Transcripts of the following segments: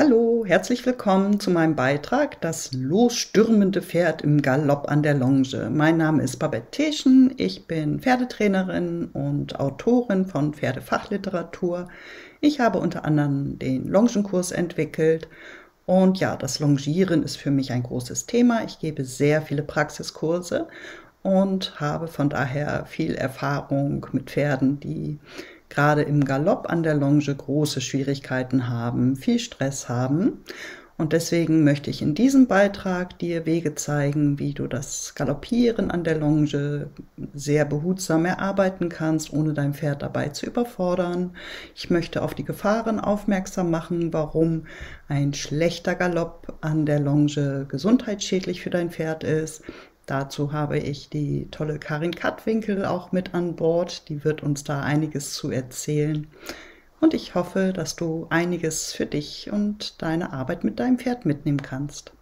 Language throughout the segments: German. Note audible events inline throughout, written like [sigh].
Hallo, herzlich willkommen zu meinem Beitrag Das losstürmende Pferd im Galopp an der Longe. Mein Name ist Babette Teschen, ich bin Pferdetrainerin und Autorin von Pferdefachliteratur. Ich habe unter anderem den Longenkurs entwickelt und ja, das Longieren ist für mich ein großes Thema. Ich gebe sehr viele Praxiskurse und habe von daher viel Erfahrung mit Pferden, die gerade im Galopp an der Longe große Schwierigkeiten haben, viel Stress haben. Und deswegen möchte ich in diesem Beitrag dir Wege zeigen, wie du das Galoppieren an der Longe sehr behutsam erarbeiten kannst, ohne dein Pferd dabei zu überfordern. Ich möchte auf die Gefahren aufmerksam machen, warum ein schlechter Galopp an der Longe gesundheitsschädlich für dein Pferd ist. Dazu habe ich die tolle Karin Kattwinkel auch mit an Bord. Die wird uns da einiges zu erzählen. Und ich hoffe, dass du einiges für dich und deine Arbeit mit deinem Pferd mitnehmen kannst.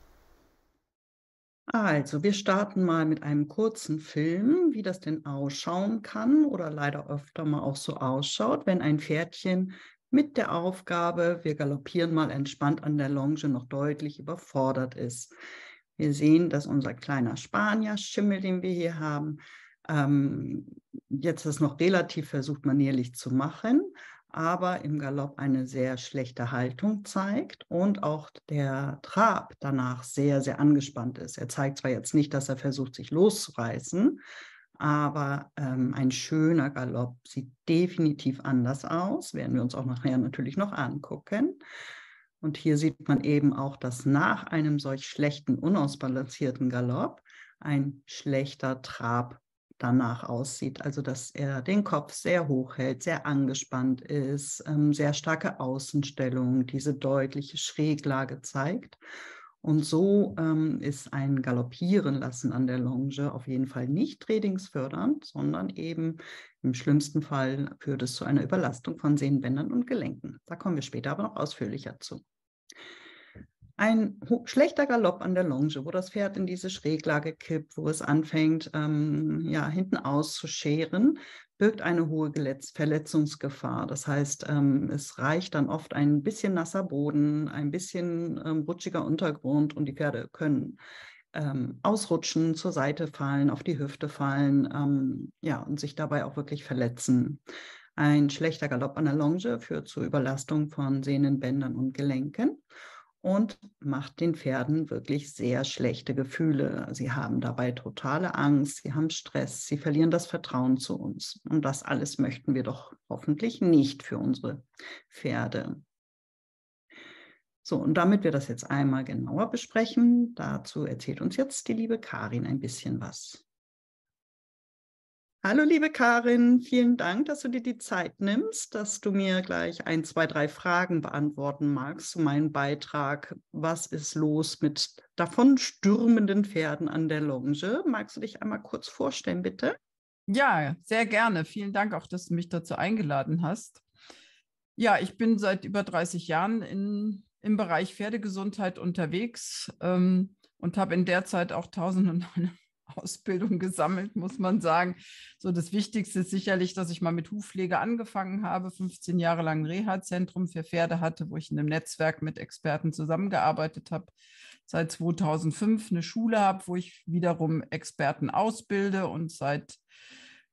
Also, wir starten mal mit einem kurzen Film, wie das denn ausschauen kann oder leider öfter mal auch so ausschaut, wenn ein Pferdchen mit der Aufgabe, wir galoppieren mal entspannt an der Longe, noch deutlich überfordert ist. Wir sehen, dass unser kleiner Spanier-Schimmel, den wir hier haben, ähm, jetzt das noch relativ versucht manierlich zu machen, aber im Galopp eine sehr schlechte Haltung zeigt und auch der Trab danach sehr, sehr angespannt ist. Er zeigt zwar jetzt nicht, dass er versucht, sich loszureißen, aber ähm, ein schöner Galopp sieht definitiv anders aus, werden wir uns auch nachher natürlich noch angucken. Und hier sieht man eben auch, dass nach einem solch schlechten, unausbalancierten Galopp ein schlechter Trab danach aussieht. Also dass er den Kopf sehr hoch hält, sehr angespannt ist, ähm, sehr starke Außenstellung, diese deutliche Schräglage zeigt. Und so ähm, ist ein Galoppieren lassen an der Longe auf jeden Fall nicht trainingsfördernd, sondern eben im schlimmsten Fall führt es zu einer Überlastung von Sehnenbändern und Gelenken. Da kommen wir später aber noch ausführlicher zu ein schlechter Galopp an der Longe, wo das Pferd in diese Schräglage kippt, wo es anfängt, ähm, ja, hinten auszuscheren, birgt eine hohe Verletzungsgefahr. Das heißt, ähm, es reicht dann oft ein bisschen nasser Boden, ein bisschen ähm, rutschiger Untergrund und die Pferde können ähm, ausrutschen, zur Seite fallen, auf die Hüfte fallen, ähm, ja, und sich dabei auch wirklich verletzen. Ein schlechter Galopp an der Longe führt zur Überlastung von Sehnen, Bändern und Gelenken und macht den Pferden wirklich sehr schlechte Gefühle. Sie haben dabei totale Angst, sie haben Stress, sie verlieren das Vertrauen zu uns. Und das alles möchten wir doch hoffentlich nicht für unsere Pferde. So, und damit wir das jetzt einmal genauer besprechen, dazu erzählt uns jetzt die liebe Karin ein bisschen was. Hallo liebe Karin, vielen Dank, dass du dir die Zeit nimmst, dass du mir gleich ein, zwei, drei Fragen beantworten magst zu meinem Beitrag. Was ist los mit davon stürmenden Pferden an der Longe? Magst du dich einmal kurz vorstellen, bitte? Ja, sehr gerne. Vielen Dank auch, dass du mich dazu eingeladen hast. Ja, ich bin seit über 30 Jahren in, im Bereich Pferdegesundheit unterwegs ähm, und habe in der Zeit auch 1900. Ausbildung gesammelt, muss man sagen. So das Wichtigste ist sicherlich, dass ich mal mit Hufpflege angefangen habe, 15 Jahre lang ein Reha-Zentrum für Pferde hatte, wo ich in einem Netzwerk mit Experten zusammengearbeitet habe. Seit 2005 eine Schule habe, wo ich wiederum Experten ausbilde und seit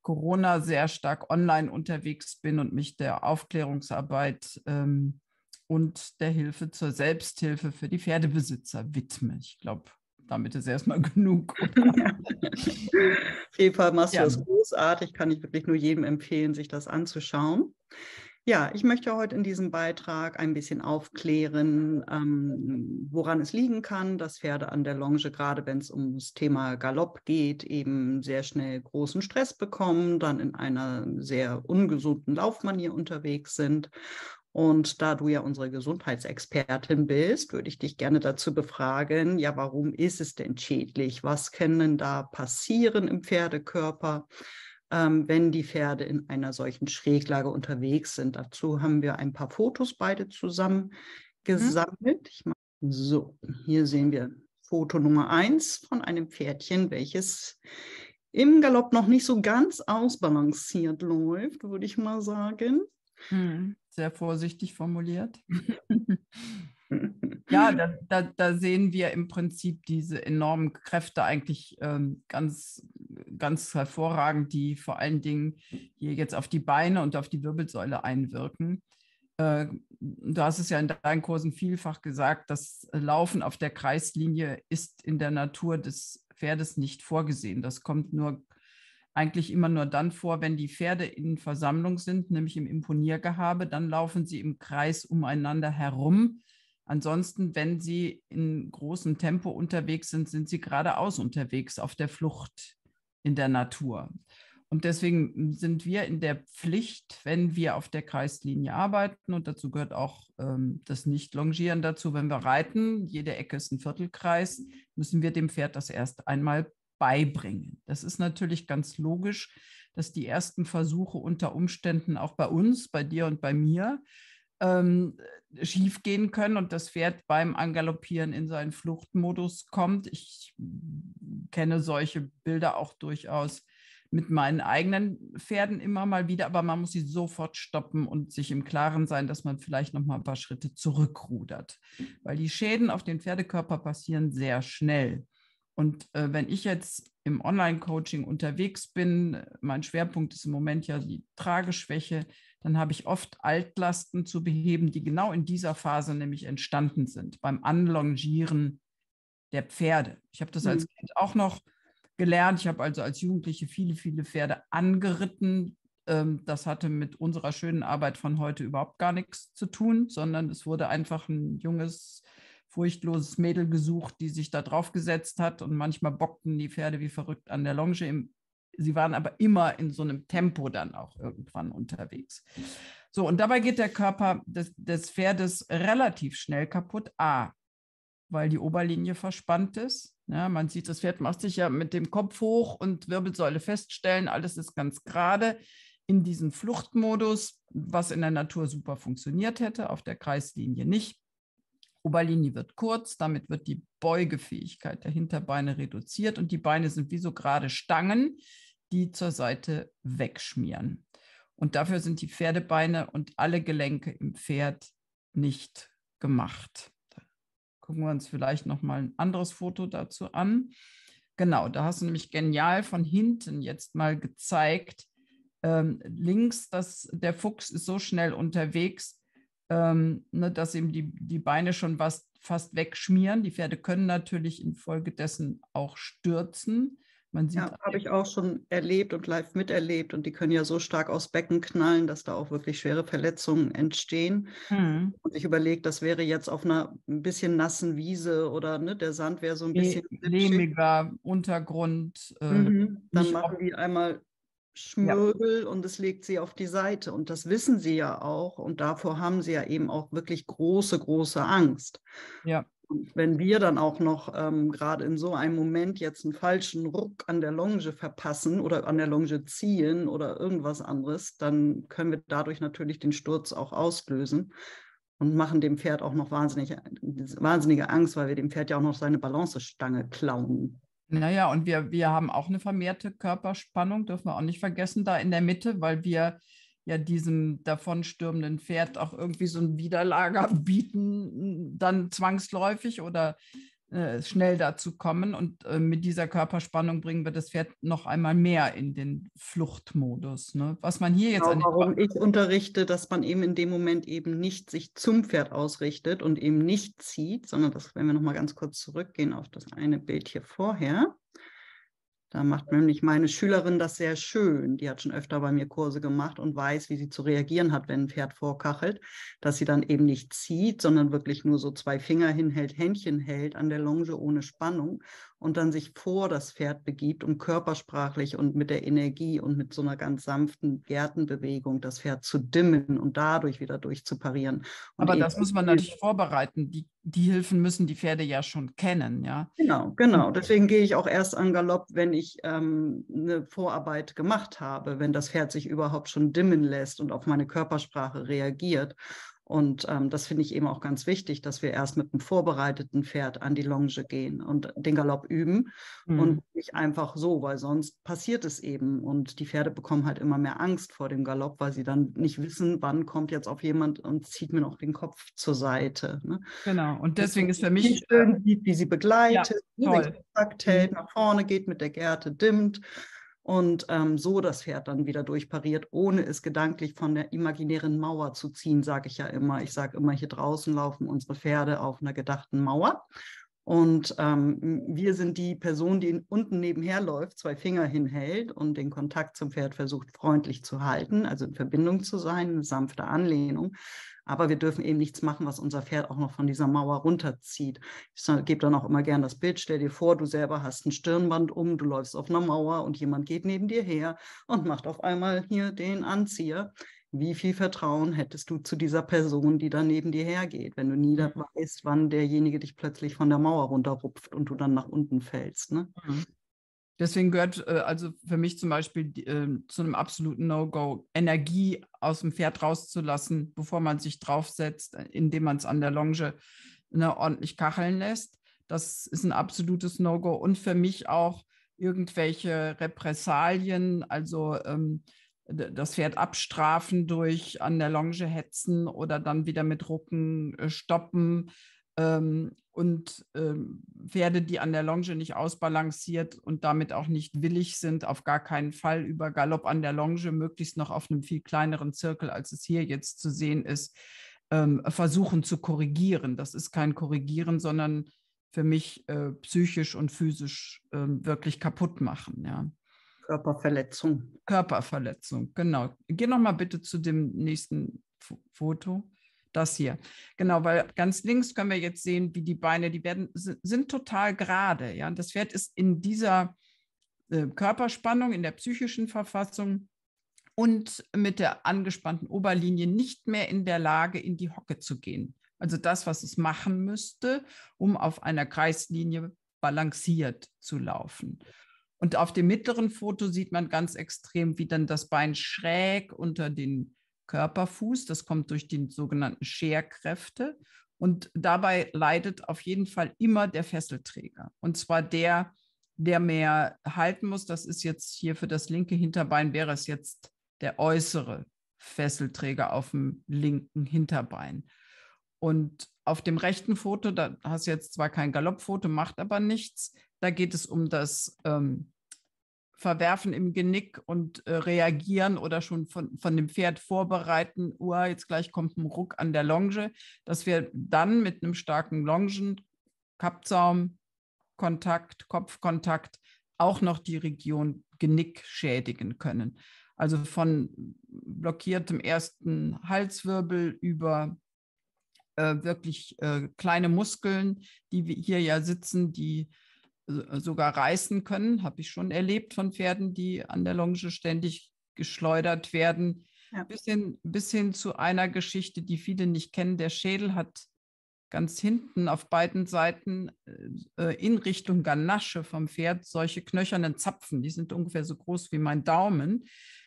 Corona sehr stark online unterwegs bin und mich der Aufklärungsarbeit ähm, und der Hilfe zur Selbsthilfe für die Pferdebesitzer widme. Ich glaube, damit ist erstmal [laughs] genug. Auf jeden ja. du großartig, kann ich wirklich nur jedem empfehlen, sich das anzuschauen. Ja, ich möchte heute in diesem Beitrag ein bisschen aufklären, ähm, woran es liegen kann, dass Pferde an der Longe, gerade wenn es ums Thema Galopp geht, eben sehr schnell großen Stress bekommen, dann in einer sehr ungesunden Laufmanier unterwegs sind und da du ja unsere Gesundheitsexpertin bist, würde ich dich gerne dazu befragen, ja, warum ist es denn schädlich? Was können denn da passieren im Pferdekörper, ähm, wenn die Pferde in einer solchen Schräglage unterwegs sind? Dazu haben wir ein paar Fotos beide zusammen gesammelt. Mhm. so, hier sehen wir Foto Nummer eins von einem Pferdchen, welches im Galopp noch nicht so ganz ausbalanciert läuft, würde ich mal sagen. Mhm sehr vorsichtig formuliert. [laughs] [laughs] ja, da, da, da, sehen wir im Prinzip diese enormen Kräfte eigentlich ähm, ganz, ganz hervorragend, die vor allen Dingen hier jetzt auf die Beine und auf die Wirbelsäule einwirken. Äh, du hast es ja in deinen Kursen vielfach gesagt, das Laufen auf der Kreislinie ist in der Natur des Pferdes nicht vorgesehen. Das kommt nur eigentlich immer nur dann vor, wenn die Pferde in Versammlung sind, nämlich im Imponiergehabe, dann laufen sie im Kreis umeinander herum. Ansonsten, wenn sie in großem Tempo unterwegs sind, sind sie geradeaus unterwegs auf der Flucht in der Natur. Und deswegen sind wir in der Pflicht, wenn wir auf der Kreislinie arbeiten, und dazu gehört auch ähm, das Nicht-Longieren dazu, wenn wir reiten, jede Ecke ist ein Viertelkreis, müssen wir dem Pferd das erst einmal beibringen. Das ist natürlich ganz logisch, dass die ersten Versuche unter Umständen auch bei uns, bei dir und bei mir ähm, schiefgehen können und das Pferd beim Angaloppieren in seinen Fluchtmodus kommt. Ich kenne solche Bilder auch durchaus mit meinen eigenen Pferden immer mal wieder, aber man muss sie sofort stoppen und sich im Klaren sein, dass man vielleicht noch mal ein paar Schritte zurückrudert, weil die Schäden auf den Pferdekörper passieren sehr schnell. Und äh, wenn ich jetzt im Online-Coaching unterwegs bin, mein Schwerpunkt ist im Moment ja die Trageschwäche, dann habe ich oft Altlasten zu beheben, die genau in dieser Phase nämlich entstanden sind, beim Anlongieren der Pferde. Ich habe das mhm. als Kind auch noch gelernt. Ich habe also als Jugendliche viele, viele Pferde angeritten. Ähm, das hatte mit unserer schönen Arbeit von heute überhaupt gar nichts zu tun, sondern es wurde einfach ein junges äh, furchtloses Mädel gesucht, die sich da drauf gesetzt hat und manchmal bockten die Pferde wie verrückt an der Longe. Im, sie waren aber immer in so einem Tempo dann auch irgendwann unterwegs. So, und dabei geht der Körper des, des Pferdes relativ schnell kaputt. A, weil die Oberlinie verspannt ist. Ja, man sieht, das Pferd macht sich ja mit dem Kopf hoch und Wirbelsäule feststellen, alles ist ganz gerade in diesen Fluchtmodus, was in der Natur super funktioniert hätte, auf der Kreislinie nicht. Oberlinie wird kurz, damit wird die Beugefähigkeit der Hinterbeine reduziert und die Beine sind wie so gerade Stangen, die zur Seite wegschmieren. Und dafür sind die Pferdebeine und alle Gelenke im Pferd nicht gemacht. Da gucken wir uns vielleicht noch mal ein anderes Foto dazu an. Genau, da hast du nämlich genial von hinten jetzt mal gezeigt. Ähm, links, dass der Fuchs ist so schnell unterwegs, ähm, ne, dass eben die, die Beine schon was, fast wegschmieren. Die Pferde können natürlich infolgedessen auch stürzen. Man sieht ja, habe ich auch schon erlebt und live miterlebt. Und die können ja so stark aus Becken knallen, dass da auch wirklich schwere Verletzungen entstehen. Mhm. Und ich überlege, das wäre jetzt auf einer ein bisschen nassen Wiese oder ne, der Sand wäre so ein bisschen lehmiger Untergrund. Äh, mhm. Dann machen die einmal Schmöbel ja. und es legt sie auf die Seite. Und das wissen sie ja auch. Und davor haben sie ja eben auch wirklich große, große Angst. Ja. Und wenn wir dann auch noch ähm, gerade in so einem Moment jetzt einen falschen Ruck an der Longe verpassen oder an der Longe ziehen oder irgendwas anderes, dann können wir dadurch natürlich den Sturz auch auslösen und machen dem Pferd auch noch wahnsinnig, wahnsinnige Angst, weil wir dem Pferd ja auch noch seine Balancestange klauen. Naja, und wir, wir haben auch eine vermehrte Körperspannung, dürfen wir auch nicht vergessen, da in der Mitte, weil wir ja diesem davonstürmenden Pferd auch irgendwie so ein Widerlager [laughs] bieten, dann zwangsläufig oder äh, schnell dazu kommen. Und äh, mit dieser Körperspannung bringen wir das Pferd noch einmal mehr in den Fluchtmodus. Ne? Was man hier jetzt. Genau, warum ich unterrichte, dass man eben in dem Moment eben nicht sich zum Pferd ausrichtet und eben nicht zieht, sondern das, wenn wir nochmal ganz kurz zurückgehen auf das eine Bild hier vorher. Da macht nämlich meine Schülerin das sehr schön. Die hat schon öfter bei mir Kurse gemacht und weiß, wie sie zu reagieren hat, wenn ein Pferd vorkachelt, dass sie dann eben nicht zieht, sondern wirklich nur so zwei Finger hinhält, Händchen hält an der Longe ohne Spannung und dann sich vor das Pferd begibt und körpersprachlich und mit der Energie und mit so einer ganz sanften Gärtenbewegung das Pferd zu dimmen und dadurch wieder durchzuparieren. Und Aber das muss man natürlich vorbereiten. Die, die Hilfen müssen die Pferde ja schon kennen, ja? Genau, genau. Deswegen gehe ich auch erst an Galopp, wenn ich ähm, eine Vorarbeit gemacht habe, wenn das Pferd sich überhaupt schon dimmen lässt und auf meine Körpersprache reagiert. Und ähm, das finde ich eben auch ganz wichtig, dass wir erst mit einem vorbereiteten Pferd an die Longe gehen und den Galopp üben mhm. und nicht einfach so, weil sonst passiert es eben. Und die Pferde bekommen halt immer mehr Angst vor dem Galopp, weil sie dann nicht wissen, wann kommt jetzt auf jemand und zieht mir noch den Kopf zur Seite. Ne? Genau, und deswegen das ist für mich. Schön wie sie begleitet, ja, wie sie Kontakt mhm. hält, mhm. nach vorne geht, mit der Gerte dimmt und ähm, so das Pferd dann wieder durchpariert, ohne es gedanklich von der imaginären Mauer zu ziehen, sage ich ja immer. Ich sage immer, hier draußen laufen unsere Pferde auf einer gedachten Mauer. Und ähm, wir sind die Person, die unten nebenher läuft, zwei Finger hinhält und den Kontakt zum Pferd versucht freundlich zu halten, also in Verbindung zu sein, eine sanfte Anlehnung. Aber wir dürfen eben nichts machen, was unser Pferd auch noch von dieser Mauer runterzieht. Ich gebe dann auch immer gern das Bild. Stell dir vor, du selber hast ein Stirnband um, du läufst auf einer Mauer und jemand geht neben dir her und macht auf einmal hier den Anzieher. Wie viel Vertrauen hättest du zu dieser Person, die dann neben dir hergeht, wenn du nie mhm. weißt, wann derjenige dich plötzlich von der Mauer runterrupft und du dann nach unten fällst? Ne? Mhm. Deswegen gehört äh, also für mich zum Beispiel äh, zu einem absoluten No-Go, Energie aus dem Pferd rauszulassen, bevor man sich draufsetzt, äh, indem man es an der Longe ne, ordentlich kacheln lässt. Das ist ein absolutes No-Go. Und für mich auch irgendwelche Repressalien, also ähm, das Pferd abstrafen durch an der Longe hetzen oder dann wieder mit Rucken äh, stoppen. Ähm, und ähm, Pferde, die an der Longe nicht ausbalanciert und damit auch nicht willig sind, auf gar keinen Fall über Galopp an der Longe, möglichst noch auf einem viel kleineren Zirkel, als es hier jetzt zu sehen ist, ähm, versuchen zu korrigieren. Das ist kein Korrigieren, sondern für mich äh, psychisch und physisch äh, wirklich kaputt machen. Ja. Körperverletzung. Körperverletzung, genau. Geh nochmal bitte zu dem nächsten F Foto das hier. Genau, weil ganz links können wir jetzt sehen, wie die Beine, die werden, sind total gerade. Ja, das Pferd ist in dieser äh, Körperspannung, in der psychischen Verfassung und mit der angespannten Oberlinie nicht mehr in der Lage, in die Hocke zu gehen. Also das, was es machen müsste, um auf einer Kreislinie balanciert zu laufen. Und auf dem mittleren Foto sieht man ganz extrem, wie dann das Bein schräg unter den Körperfuß. Das kommt durch die sogenannten Scherkräfte. Und dabei leidet auf jeden Fall immer der Fesselträger. Und zwar der, der mehr halten muss. Das ist jetzt hier für das linke Hinterbein, wäre es jetzt der äußere Fesselträger auf dem linken Hinterbein. Und auf dem rechten Foto, da hast du jetzt zwar kein Galoppfoto, macht aber nichts. Da geht es um das ähm, verwerfen im Genick und äh, reagieren oder schon von, von dem Pferd vorbereiten, uah, jetzt gleich kommt ein Ruck an der Longe, dass wir dann mit einem starken Longen, Kappzaum, Kontakt, Kopfkontakt auch noch die Region Genick schädigen können. Also von blockiertem ersten Halswirbel über äh, wirklich äh, kleine Muskeln, die wir hier ja sitzen, die äh, sogar reißen können, habe ich schon erlebt von Pferden, die an der Longe ständig geschleudert werden. Ja. Bis, hin, bis hin zu einer Geschichte, die viele nicht kennen. Der Schädel hat ganz hinten auf beiden Seiten äh, äh in Richtung Ganasche vom Pferd solche knöchernen Zapfen. Die sind ungefähr so groß wie mein Daumen.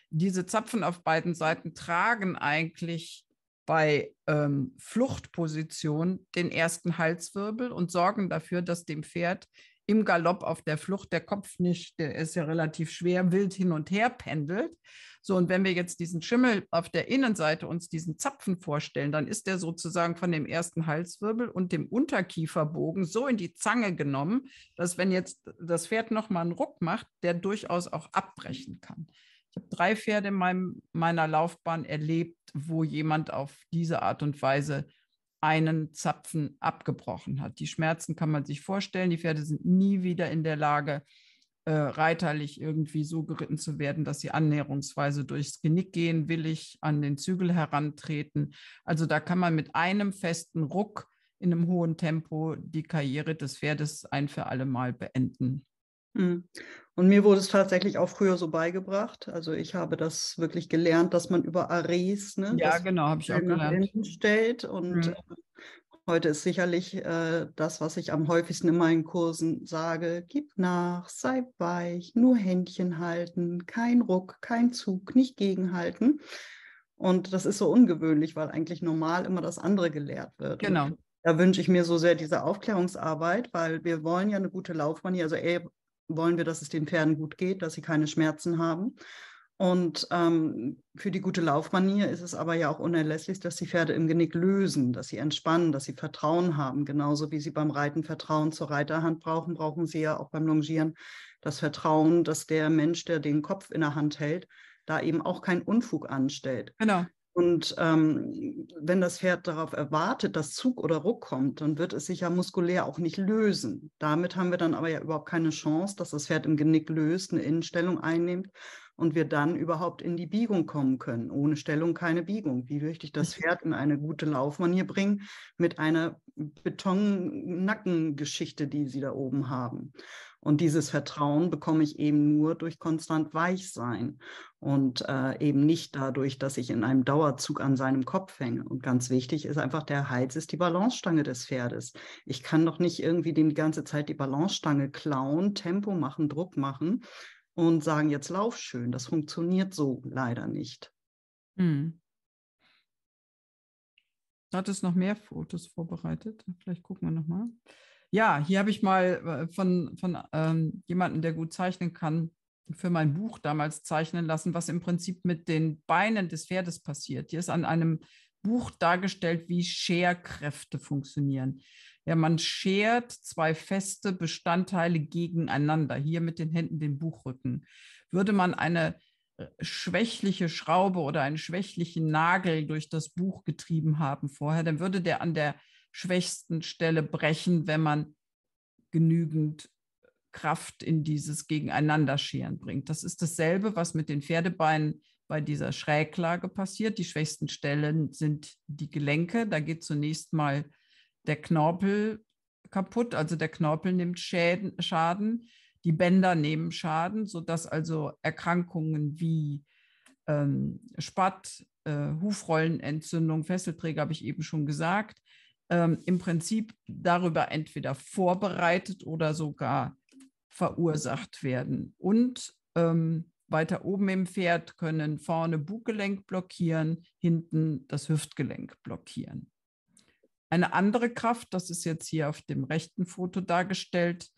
Diese Zapfen auf beiden Seiten tragen eigentlich bei ähm, Fluchtposition den ersten Halswirbel und sorgen dafür, dass dem Pferd im Galopp auf der Flucht, der Kopf nicht, der ist ja relativ schwer, wild hin und her pendelt. So, und wenn wir jetzt diesen Schimmel auf der Innenseite uns diesen Zapfen vorstellen, dann ist der sozusagen von dem ersten Halswirbel und dem Unterkieferbogen so in die Zange genommen, dass wenn jetzt das Pferd nochmal einen Ruck macht, der durchaus auch abbrechen kann. Ich habe drei Pferde in meinem, meiner Laufbahn erlebt, wo jemand auf diese Art und Weise einen Zapfen abgebrochen hat. Die Schmerzen kann man sich vorstellen. Die Pferde sind nie wieder in der Lage, äh, reiterlich irgendwie so geritten zu werden, dass sie annäherungsweise durchs Genick gehen, willig an den Zügel herantreten. Also da kann man mit einem festen Ruck in einem hohen Tempo die Karriere des Pferdes ein für alle Mal beenden. Hm. Und mir wurde es tatsächlich auch früher so beigebracht. Also ich habe das wirklich gelernt, dass man über Arrays, ne, ja genau, habe ich auch gelernt, stellt. Und mhm. heute ist sicherlich äh, das, was ich am häufigsten in meinen Kursen sage: Gib nach, sei weich, nur Händchen halten, kein Ruck, kein Zug, nicht gegenhalten. Und das ist so ungewöhnlich, weil eigentlich normal immer das andere gelehrt wird. Genau da wünsche ich mir so sehr diese Aufklärungsarbeit, weil wir wollen ja eine gute Laufbahn hier. Also wollen wir, dass es den Pferden gut geht, dass sie keine Schmerzen haben. Und ähm, für die gute Laufmanier ist es aber ja auch unerlässlich, dass die Pferde im Genick lösen, dass sie entspannen, dass sie Vertrauen haben. Genauso wie sie beim Reiten Vertrauen zur Reiterhand brauchen, brauchen sie ja auch beim Longieren das Vertrauen, dass der Mensch, der den Kopf in der Hand hält, da eben auch keinen Unfug anstellt. Genau. Und ähm, wenn das Pferd darauf erwartet, dass Zug oder Ruck kommt, dann wird es sich ja muskulär auch nicht lösen. Damit haben wir dann aber ja überhaupt keine Chance, dass das Pferd im Genick löst, eine Innenstellung einnimmt und wir dann überhaupt in die Biegung kommen können. Ohne Stellung keine Biegung. Wie möchte ich das mhm. Pferd in eine gute Laufmanier bringen mit einer Beton-Nackengeschichte, die sie da oben haben? Und dieses Vertrauen bekomme ich eben nur durch konstant weich sein und äh, eben nicht dadurch, dass ich in einem Dauerzug an seinem Kopf hänge. Und ganz wichtig ist einfach, der Hals ist die Balancestange des Pferdes. Ich kann doch nicht irgendwie dem die ganze Zeit die Balancestange klauen, Tempo machen, Druck machen und sagen, jetzt lauf schön. Das funktioniert so leider nicht. Hm. Du hattest noch mehr Fotos vorbereitet. Vielleicht gucken wir nochmal. Ja, hier habe ich mal äh, von, von ähm, jemandem, der gut zeichnen kann, für mein Buch damals zeichnen lassen, was im Prinzip mit den Beinen des Pferdes passiert. Hier ist an einem Buch dargestellt, wie Scherkräfte funktionieren. Ja, man schert zwei feste Bestandteile gegeneinander, hier mit den Händen den Buchrücken. Würde man eine äh, schwächliche Schraube oder einen schwächlichen Nagel durch das Buch getrieben haben vorher, dann würde der an der schwächsten Stelle brechen, wenn man genügend Kraft in dieses Gegeneinanderscheren bringt. Das ist dasselbe, was mit den Pferdebeinen bei dieser Schräglage passiert. Die schwächsten Stellen sind die Gelenke. Da geht zunächst mal der Knorpel kaputt, also der Knorpel nimmt Schäden, Schaden, die Bänder nehmen Schaden, sodass also Erkrankungen wie ähm, Spatt, äh, Hufrollenentzündung, Fesselträger habe ich eben schon gesagt, ähm, im Prinzip darüber entweder vorbereitet oder sogar verursacht werden. Und ähm, weiter oben im Pferd können vorne Buggelenk blockieren, hinten das Hüftgelenk blockieren. Eine andere Kraft, das ist jetzt hier auf dem rechten Foto dargestellt,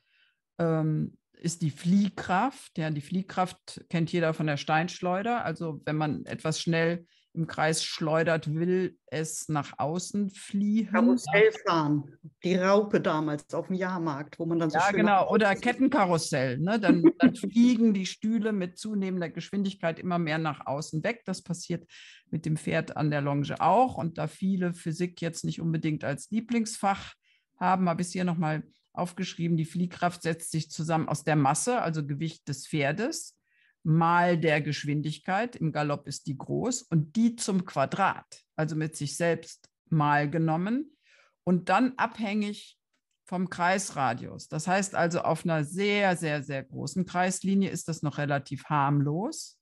ähm, ist die Fliehkraft. Ja, die Fliehkraft kennt jeder von der Steinschleuder. Also wenn man etwas schnell im Kreis schleudert, will es nach außen fliehen. Karussell fahren, die Raupe damals auf dem Jahrmarkt, wo man dann so Ja, genau, oder Kettenkarussell. Ne? Dann, dann fliegen die Stühle mit zunehmender Geschwindigkeit immer mehr nach außen weg. Das passiert mit dem Pferd an der Longe auch. Und da viele Physik jetzt nicht unbedingt als Lieblingsfach haben, habe ich es hier nochmal aufgeschrieben. Die Fliehkraft setzt sich zusammen aus der Masse, also Gewicht des Pferdes, mal der Geschwindigkeit, im Galopp ist die groß, und die zum Quadrat, also mit sich selbst mal genommen und dann abhängig vom Kreisradius. Das heißt also, auf einer sehr, sehr, sehr großen Kreislinie ist das noch relativ harmlos,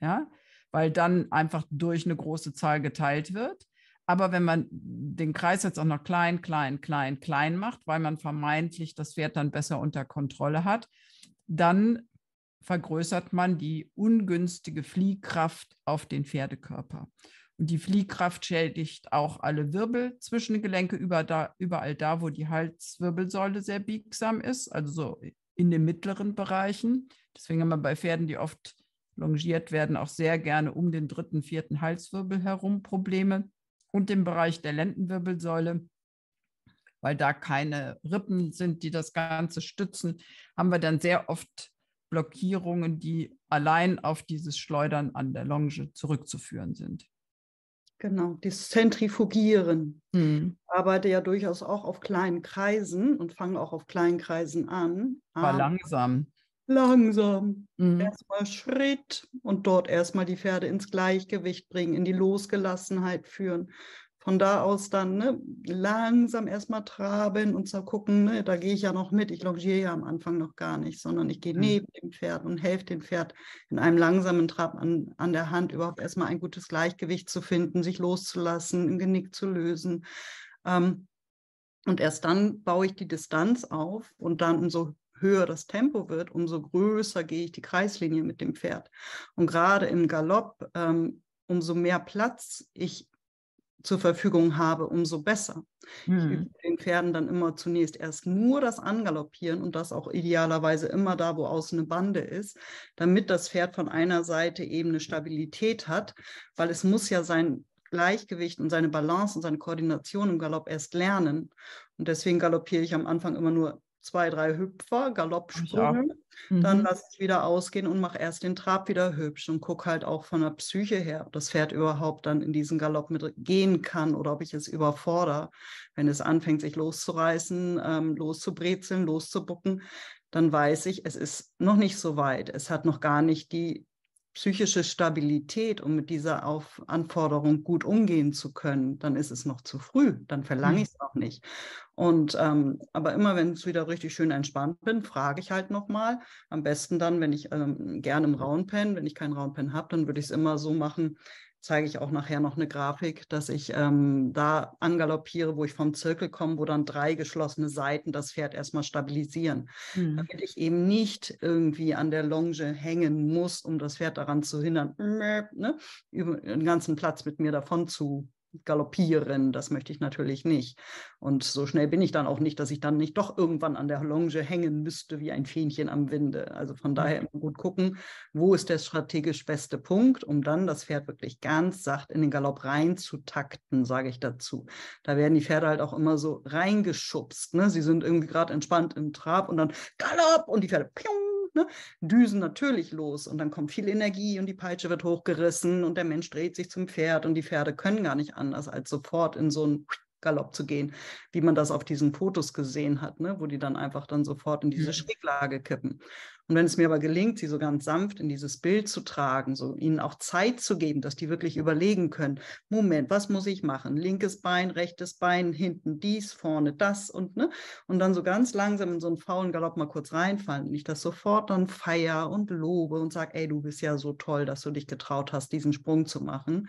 ja, weil dann einfach durch eine große Zahl geteilt wird. Aber wenn man den Kreis jetzt auch noch klein, klein, klein, klein macht, weil man vermeintlich das Pferd dann besser unter Kontrolle hat, dann vergrößert man die ungünstige Fliehkraft auf den Pferdekörper. Und die Fliehkraft schädigt auch alle Wirbel, zwischen über da, überall da, wo die Halswirbelsäule sehr biegsam ist, also so in den mittleren Bereichen. Deswegen haben wir bei Pferden, die oft longiert werden, auch sehr gerne um den dritten, vierten Halswirbel herum Probleme und im Bereich der Lendenwirbelsäule. Weil da keine Rippen sind, die das Ganze stützen, haben wir dann sehr oft Blockierungen, die allein auf dieses Schleudern an der Longe zurückzuführen sind. Genau, das Zentrifugieren. Mhm. Arbeite ja durchaus auch auf kleinen Kreisen und fange auch auf kleinen Kreisen an. Aber ah. langsam. Langsam. Mhm. Erstmal Schritt und dort erstmal die Pferde ins Gleichgewicht bringen, in die Losgelassenheit führen von da aus dann ne, langsam erstmal traben und zwar gucken, ne, da gehe ich ja noch mit, ich longiere ja am Anfang noch gar nicht, sondern ich gehe mhm. neben dem Pferd und helfe dem Pferd in einem langsamen Trab an, an der Hand überhaupt erstmal ein gutes Gleichgewicht zu finden, sich loszulassen, im Genick zu lösen. Ähm, und erst dann baue ich die Distanz auf und dann umso höher das Tempo wird, umso größer gehe ich die Kreislinie mit dem Pferd. Und gerade im Galopp, ähm, umso mehr Platz ich zur Verfügung habe, umso besser. Hm. Ich übe den Pferden dann immer zunächst erst nur das Angaloppieren und das auch idealerweise immer da, wo außen eine Bande ist, damit das Pferd von einer Seite eben eine Stabilität hat, weil es muss ja sein Gleichgewicht und seine Balance und seine Koordination im Galopp erst lernen. Und deswegen galoppiere ich am Anfang immer nur zwei, drei Hüpfer, Galoppsprünge. Mhm. Dann lasse ich wieder ausgehen und mache erst den Trab wieder hübsch und gucke halt auch von der Psyche her, ob das Pferd überhaupt dann in diesen Galopp mit gehen kann oder ob ich es überfordere. Wenn es anfängt, sich loszureißen, ähm, loszubrezeln, loszubucken, dann weiß ich, es ist noch nicht so weit. Es hat noch gar nicht die psychische Stabilität, um mit dieser Auf Anforderung gut umgehen zu können, dann ist es noch zu früh, dann verlange mhm. ich es auch nicht. Und ähm, aber immer, wenn es wieder richtig schön entspannt bin, frage ich halt nochmal. Am besten dann, wenn ich ähm, gerne im Raunpen, wenn ich keinen Raunpen habe, dann würde ich es immer so machen, zeige ich auch nachher noch eine Grafik, dass ich ähm, da angaloppiere, wo ich vom Zirkel komme, wo dann drei geschlossene Seiten das Pferd erstmal stabilisieren, mhm. damit ich eben nicht irgendwie an der Longe hängen muss, um das Pferd daran zu hindern, ne, über den ganzen Platz mit mir davon zu galoppieren. Das möchte ich natürlich nicht. Und so schnell bin ich dann auch nicht, dass ich dann nicht doch irgendwann an der Longe hängen müsste wie ein Fähnchen am Winde. Also von mhm. daher immer gut gucken, wo ist der strategisch beste Punkt, um dann das Pferd wirklich ganz sacht in den Galopp reinzutakten, sage ich dazu. Da werden die Pferde halt auch immer so reingeschubst. Ne? Sie sind irgendwie gerade entspannt im Trab und dann Galopp und die Pferde piung ne, düsen natürlich los und dann kommt viel Energie und die Peitsche wird hochgerissen und der Mensch dreht sich zum Pferd und die Pferde können gar nicht anders als sofort in so ein Galopp zu gehen, wie man das auf diesen Fotos gesehen hat, ne? wo die dann einfach dann sofort in diese mhm. Schräglage kippen. Und wenn es mir aber gelingt, sie so ganz sanft in dieses Bild zu tragen, so ihnen auch Zeit zu geben, dass die wirklich überlegen können, Moment, was muss ich machen? Linkes Bein, rechtes Bein, hinten dies, vorne das und ne? Und dann so ganz langsam in so einen faulen Galopp mal kurz reinfallen und ich das sofort dann feier und lobe und sage, ey, du bist ja so toll, dass du dich getraut hast, diesen Sprung zu machen.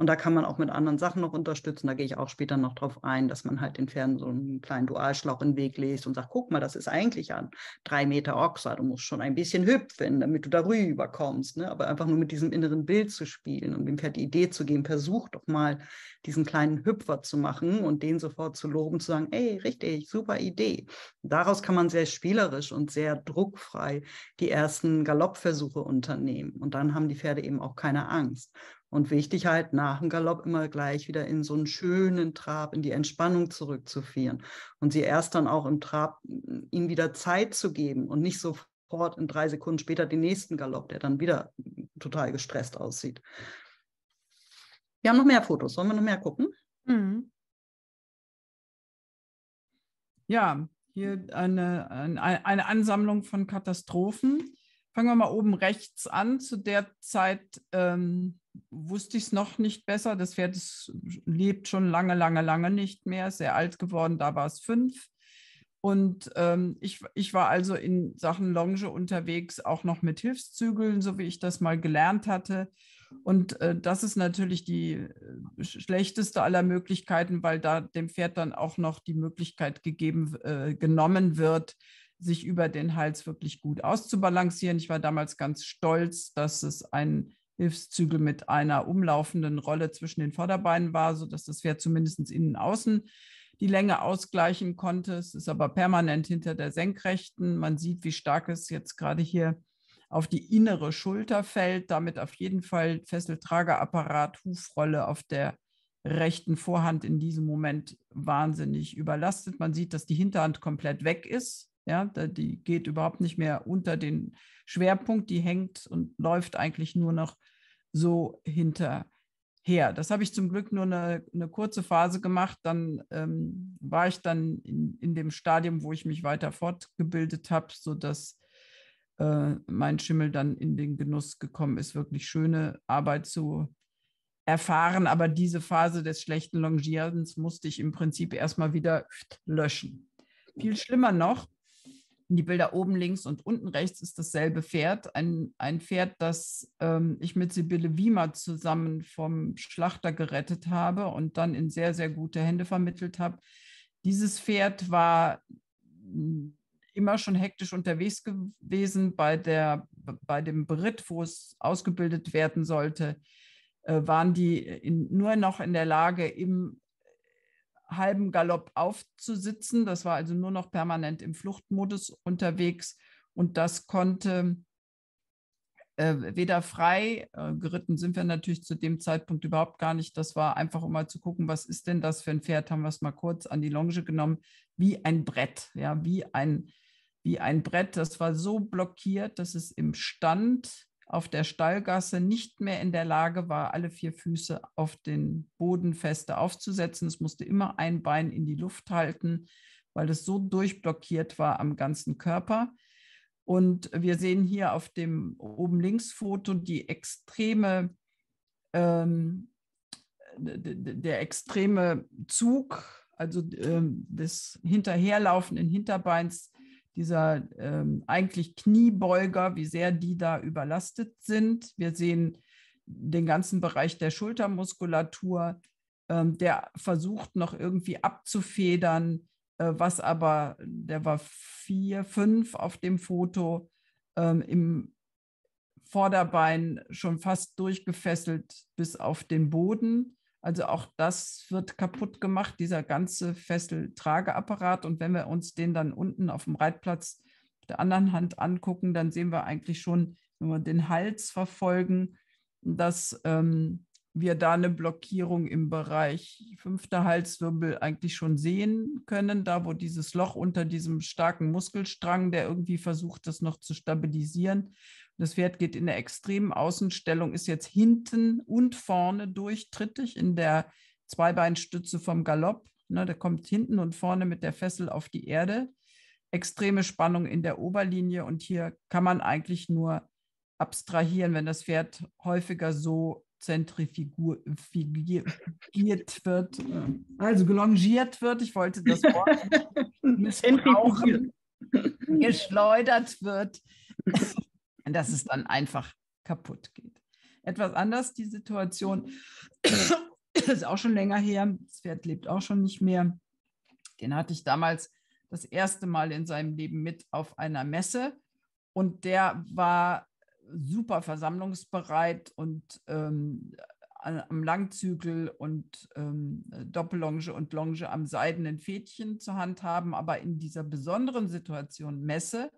Und da kann man auch mit anderen Sachen noch unterstützen. Da gehe ich auch später noch drauf ein, dass man halt den Pferden so einen kleinen Dualschlauch in den Weg legt und sagt, guck mal, das ist eigentlich ein drei Meter Ochser. Du musst schon ein bisschen hüpfen, damit du darüber kommst. Ne? Aber einfach nur mit diesem inneren Bild zu spielen und dem Pferd die Idee zu geben, versuch doch mal diesen kleinen Hüpfer zu machen und den sofort zu loben, zu sagen, ey, richtig, super Idee. daraus kann man sehr spielerisch und sehr druckfrei die ersten Galoppversuche unternehmen. Und dann haben die Pferde eben auch keine Angst. Und wichtig halt nach dem Galopp immer gleich wieder in so einen schönen Trab, in die Entspannung zurückzuführen. Und sie erst dann auch im Trab äh, ihnen wieder Zeit zu geben und nicht sofort in drei Sekunden später den nächsten Galopp, der dann wieder äh, total gestresst aussieht. Wir haben noch mehr Fotos. Sollen wir noch mehr gucken? Mhm. Ja, hier eine, eine, eine Ansammlung von Katastrophen. Fangen wir mal oben rechts an, zu der Zeit, ähm, wusste ich es noch nicht besser. Das Pferd ist, lebt schon lange, lange, lange nicht mehr, ist sehr alt geworden, da war es fünf. Und ähm, ich, ich war also in Sachen Longe unterwegs, auch noch mit Hilfszügeln, so wie ich das mal gelernt hatte. Und äh, das ist natürlich die äh, schlechteste aller Möglichkeiten, weil da dem Pferd dann auch noch die Möglichkeit gegeben, äh, genommen wird, sich über den Hals wirklich gut auszubalancieren. Ich war damals ganz stolz, dass es ein Hilfszügel mit einer umlaufenden Rolle zwischen den Vorderbeinen war, sodass das Pferd zumindest innen außen die Länge ausgleichen konnte. Es ist aber permanent hinter der Senkrechten. Man sieht, wie stark es jetzt gerade hier auf die innere Schulter fällt. Damit auf jeden Fall Fesseltragerapparat, Hufrolle auf der rechten Vorhand in diesem Moment wahnsinnig überlastet. Man sieht, dass die Hinterhand komplett weg ist. Ja, die geht überhaupt nicht mehr unter den Schwerpunkt, die hängt und läuft eigentlich nur noch so hinterher. Das habe ich zum Glück nur eine, eine kurze Phase gemacht. Dann ähm, war ich dann in, in, dem Stadium, wo ich mich weiter fortgebildet habe, sodass äh, mein Schimmel dann in den Genuss gekommen ist, wirklich schöne Arbeit zu erfahren. Aber diese Phase des schlechten Longierens musste ich im Prinzip erstmal wieder löschen. Viel schlimmer noch, die Bilder oben links und unten rechts ist dasselbe Pferd. Ein, ein Pferd, das ähm, ich mit Sibylle Wiemer zusammen vom Schlachter gerettet habe und dann in sehr, sehr gute Hände vermittelt habe. Dieses Pferd war mm, immer schon hektisch unterwegs gewesen bei, der, bei dem Brit, wo es ausgebildet werden sollte, äh, waren die in, nur noch in der Lage, im halben Galopp aufzusitzen. Das war also nur noch permanent im Fluchtmodus unterwegs und das konnte äh, weder frei, äh, geritten sind wir natürlich zu dem Zeitpunkt überhaupt gar nicht. Das war einfach, um mal zu gucken, was ist denn das für ein Pferd, haben wir es mal kurz an die Longe genommen, wie ein Brett, ja, wie ein, wie ein Brett. Das war so blockiert, dass es im Stand auf der Stallgasse nicht mehr in der Lage war, alle vier Füße auf den Boden feste aufzusetzen. Es musste immer ein Bein in die Luft halten, weil es so durchblockiert war am ganzen Körper. Und wir sehen hier auf dem oben links Foto die extreme, ähm, der extreme Zug, also ähm, des hinterherlaufenden Hinterbeins dieser ähm, eigentlich Kniebeuger, wie sehr die da überlastet sind. Wir sehen den ganzen Bereich der Schultermuskulatur, ähm, der versucht noch irgendwie abzufedern, äh, was aber, der war vier, fünf auf dem Foto, ähm, im Vorderbein schon fast durchgefesselt bis auf den Boden. Also auch das wird kaputt gemacht, dieser ganze Fesseltrageapparat. Und wenn wir uns den dann unten auf dem Reitplatz der anderen Hand angucken, dann sehen wir eigentlich schon, wenn wir den Hals verfolgen, dass ähm, wir da eine Blockierung im Bereich fünfter Halswirbel eigentlich schon sehen können, da wo dieses Loch unter diesem starken Muskelstrang, der irgendwie versucht, das noch zu stabilisieren, das Pferd geht in der extremen Außenstellung, ist jetzt hinten und vorne durchtrittig in der Zweibeinstütze vom Galopp. Ne, der kommt hinten und vorne mit der Fessel auf die Erde. Extreme Spannung in der Oberlinie und hier kann man eigentlich nur abstrahieren, wenn das Pferd häufiger so zentrifugiert wird, also gelongiert wird, ich wollte das Wort missbrauchen, [laughs] geschleudert wird. [laughs] dass es dann einfach kaputt geht. Etwas anders die Situation, das ist auch schon länger her, das Pferd lebt auch schon nicht mehr. Den hatte ich damals das erste Mal in seinem Leben mit auf einer Messe und der war super versammlungsbereit und ähm, am Langzügel und ähm, Doppellonge und Longe am seidenen Fädchen zu handhaben. Aber in dieser besonderen Situation Messe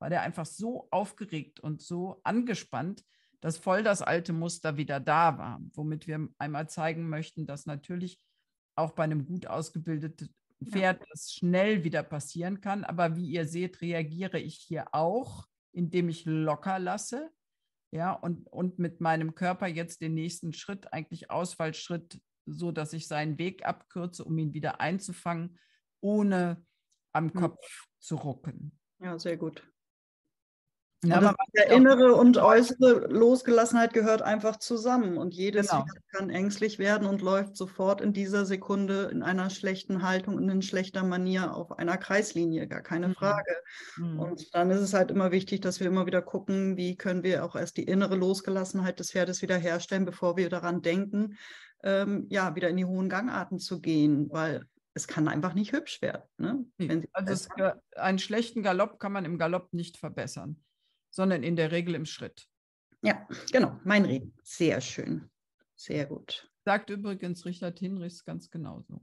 war der einfach so aufgeregt und so angespannt, dass voll das alte Muster wieder da war, womit wir einmal zeigen möchten, dass natürlich auch bei einem gut ausgebildeten Pferd das schnell wieder passieren kann. Aber wie ihr seht, reagiere ich hier auch, indem ich locker lasse. Ja, und, und mit meinem Körper jetzt den nächsten Schritt, eigentlich Ausfallschritt, so dass ich seinen Weg abkürze, um ihn wieder einzufangen, ohne am hm. Kopf zu rucken. Ja, sehr gut. Ja, man der innere und äußere Losgelassenheit gehört einfach zusammen und jedes genau. kann ängstlich werden und läuft sofort in dieser Sekunde in einer schlechten Haltung und in schlechter Manier auf einer Kreislinie, gar keine mhm. Frage. Mhm. Und dann ist es halt immer wichtig, dass wir immer wieder gucken, wie können wir auch erst die innere Losgelassenheit des Pferdes wiederherstellen, bevor wir daran denken, ähm, ja, wieder in die hohen Gangarten zu gehen, weil es kann einfach nicht hübsch werden. Ne? also es, einen schlechten Galopp kann man im Galopp nicht verbessern sondern in der Regel im Schritt. Ja, genau, mein Reden. Sehr schön. Sehr gut. Sagt übrigens Richard Hinrichs ganz genauso.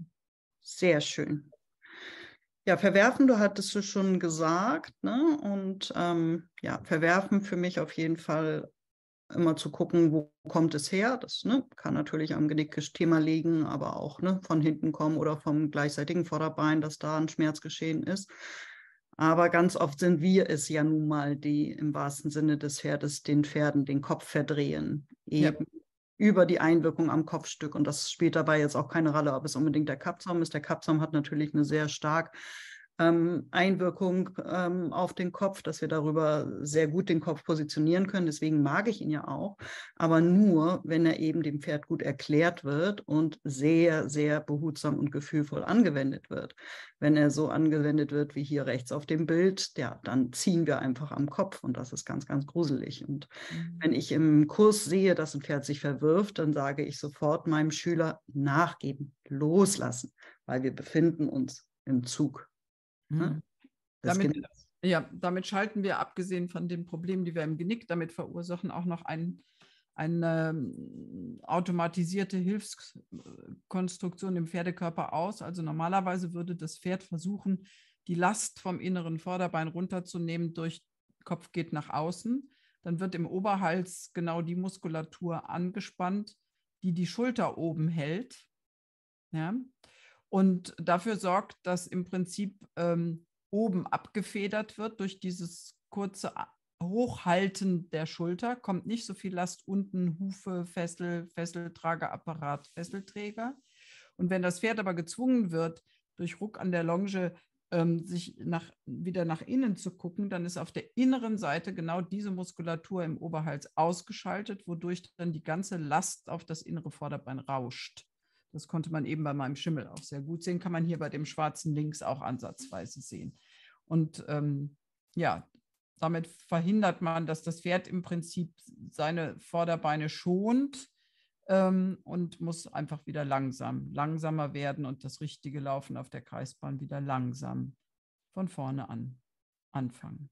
Sehr schön. Ja, verwerfen, du hattest es schon gesagt. Ne? Und ähm, ja, verwerfen für mich auf jeden Fall immer zu gucken, wo kommt es her. Das ne, kann natürlich am Genickthema liegen, aber auch ne, von hinten kommen oder vom gleichseitigen Vorderbein, dass da ein Schmerz geschehen ist. Aber ganz oft sind wir es ja nun mal, die im wahrsten Sinne des Pferdes den Pferden den Kopf verdrehen, eben ja. über die Einwirkung am Kopfstück. Und das spielt dabei jetzt auch keine Rolle, ob es unbedingt der Kapzaum ist. Der Kapzaum hat natürlich eine sehr stark ähm, Einwirkung ähm, auf den Kopf, dass wir darüber sehr gut den Kopf positionieren können. Deswegen mag ich ihn ja auch, aber nur, wenn er eben dem Pferd gut erklärt wird und sehr, sehr behutsam und gefühlvoll angewendet wird. Wenn er so angewendet wird wie hier rechts auf dem Bild, ja, dann ziehen wir einfach am Kopf und das ist ganz, ganz gruselig. Und mhm. wenn ich im Kurs sehe, dass ein Pferd sich verwirft, dann sage ich sofort meinem Schüler nachgeben, loslassen, weil wir befinden uns im Zug. Ne? Mhm. Damit, ja, damit schalten wir, abgesehen von den Problemen, die wir im Genick damit verursachen, auch noch ein, eine ähm, automatisierte Hilfskonstruktion im Pferdekörper aus. Also normalerweise würde das Pferd versuchen, die Last vom inneren Vorderbein runterzunehmen durch Kopf geht nach außen. Dann wird im Oberhals genau die Muskulatur angespannt, die die Schulter oben hält. Ja und dafür sorgt, dass im Prinzip ähm, oben abgefedert wird durch dieses kurze Hochhalten der Schulter, kommt nicht so viel Last unten, Hufe, Fessel, Fesseltrageapparat, Fesselträger. Und wenn das Pferd aber gezwungen wird, durch Ruck an der Longe ähm, sich nach, wieder nach innen zu gucken, dann ist auf der inneren Seite genau diese Muskulatur im Oberhals ausgeschaltet, wodurch dann die ganze Last auf das innere Vorderbein rauscht. Das konnte man eben bei meinem Schimmel auch sehr gut sehen, kann man hier bei dem schwarzen Links auch ansatzweise sehen. Und ähm, ja, damit verhindert man, dass das Pferd im Prinzip seine Vorderbeine schont ähm, und muss einfach wieder langsam, langsamer werden und das richtige Laufen auf der Kreisbahn wieder langsam von vorne an anfangen.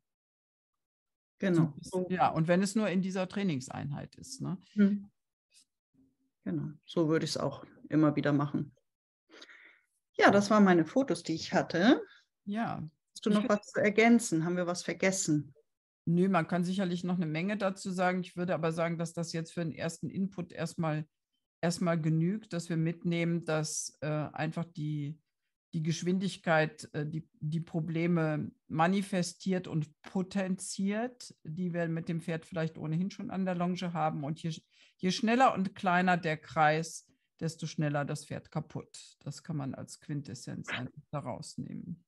Genau. ja, und wenn es nur in dieser Trainingseinheit ist. Ne? Mhm. Genau, so würde ich es auch immer wieder machen. Ja, das waren meine Fotos, die ich hatte. Ja. Hast du noch was zu ergänzen? Haben wir was vergessen? Nö, man kann sicherlich noch eine Menge dazu sagen. Ich würde aber sagen, dass das jetzt für den ersten Input erstmal, erstmal genügt, dass wir mitnehmen, dass äh, einfach die, die Geschwindigkeit äh, die, die Probleme manifestiert und potenziert, die wir mit dem Pferd vielleicht ohnehin schon an der Longe haben. Und je, je schneller und kleiner der Kreis, desto schneller das Pferd kaputt. Das kann man als Quintessenz daraus nehmen.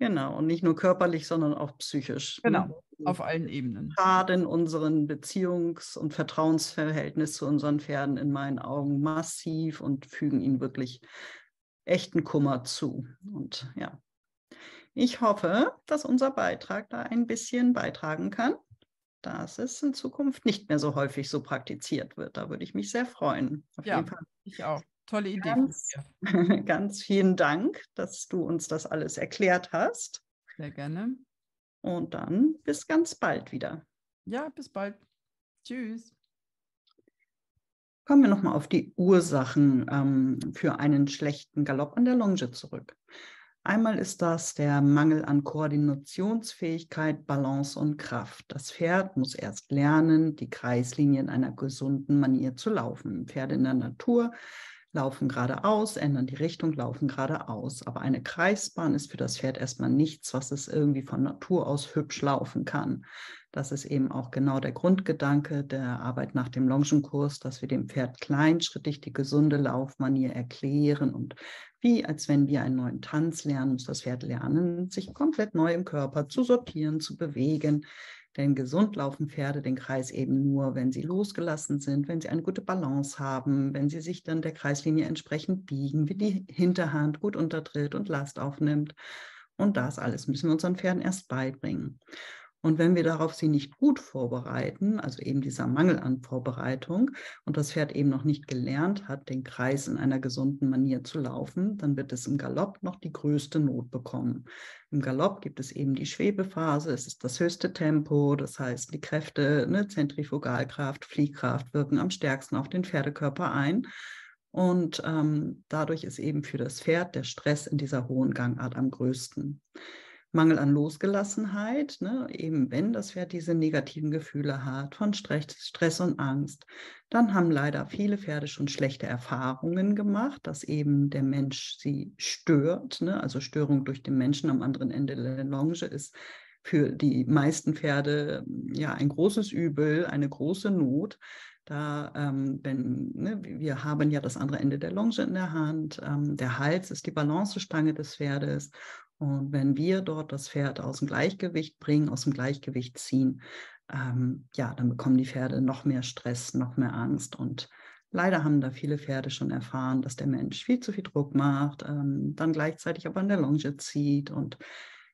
Genau, und nicht nur körperlich, sondern auch psychisch. Genau, mhm. auf allen Ebenen. Gerade in unseren Beziehungs- und Vertrauensverhältnis zu unseren Pferden in meinen Augen massiv und fügen ihnen wirklich echten Kummer zu. Und ja, ich hoffe, dass unser Beitrag da ein bisschen beitragen kann dass es in Zukunft nicht mehr so häufig so praktiziert wird. Da würde ich mich sehr freuen. Auf ja, jeden Fall. ich auch. Tolle Idee. Ganz, [laughs] ganz vielen Dank, dass du uns das alles erklärt hast. Sehr gerne. Und dann bis ganz bald wieder. Ja, bis bald. Tschüss. Kommen wir nochmal auf die Ursachen ähm, für einen schlechten Galopp an der Longe zurück. Einmal ist das der Mangel an Koordinationsfähigkeit, Balance und Kraft. Das Pferd muss erst lernen, die Kreislinie in einer gesunden Manier zu laufen. Pferde in der Natur laufen geradeaus, ändern die Richtung, laufen geradeaus. Aber eine Kreisbahn ist für das Pferd erstmal nichts, was es irgendwie von Natur aus hübsch laufen kann. Das ist eben auch genau der Grundgedanke der Arbeit nach dem Longenkurs, dass wir dem Pferd kleinschrittig die gesunde Laufmanier erklären und wie als wenn wir einen neuen Tanz lernen, muss das Pferd lernen, sich komplett neu im Körper zu sortieren, zu bewegen. Denn gesund laufen Pferde den Kreis eben nur, wenn sie losgelassen sind, wenn sie eine gute Balance haben, wenn sie sich dann der Kreislinie entsprechend biegen, wie die Hinterhand gut untertritt und Last aufnimmt. Und das alles müssen wir unseren Pferden erst beibringen. Und wenn wir darauf sie nicht gut vorbereiten, also eben dieser Mangel an Vorbereitung und das Pferd eben noch nicht gelernt hat, den Kreis in einer gesunden Manier zu laufen, dann wird es im Galopp noch die größte Not bekommen. Im Galopp gibt es eben die Schwebephase, es ist das höchste Tempo, das heißt die Kräfte, ne, Zentrifugalkraft, Fliehkraft wirken am stärksten auf den Pferdekörper ein. Und ähm, dadurch ist eben für das Pferd der Stress in dieser hohen Gangart am größten. Mangel an Losgelassenheit, ne? eben wenn das Pferd diese negativen Gefühle hat von Stress und Angst, dann haben leider viele Pferde schon schlechte Erfahrungen gemacht, dass eben der Mensch sie stört. Ne? Also Störung durch den Menschen am anderen Ende der Longe ist für die meisten Pferde ja ein großes Übel, eine große Not. Da, ähm, wenn, ne, wir haben ja das andere Ende der Longe in der Hand, ähm, der Hals ist die Balancestange des Pferdes und wenn wir dort das Pferd aus dem Gleichgewicht bringen, aus dem Gleichgewicht ziehen, ähm, ja, dann bekommen die Pferde noch mehr Stress, noch mehr Angst. Und leider haben da viele Pferde schon erfahren, dass der Mensch viel zu viel Druck macht, ähm, dann gleichzeitig aber an der Longe zieht. Und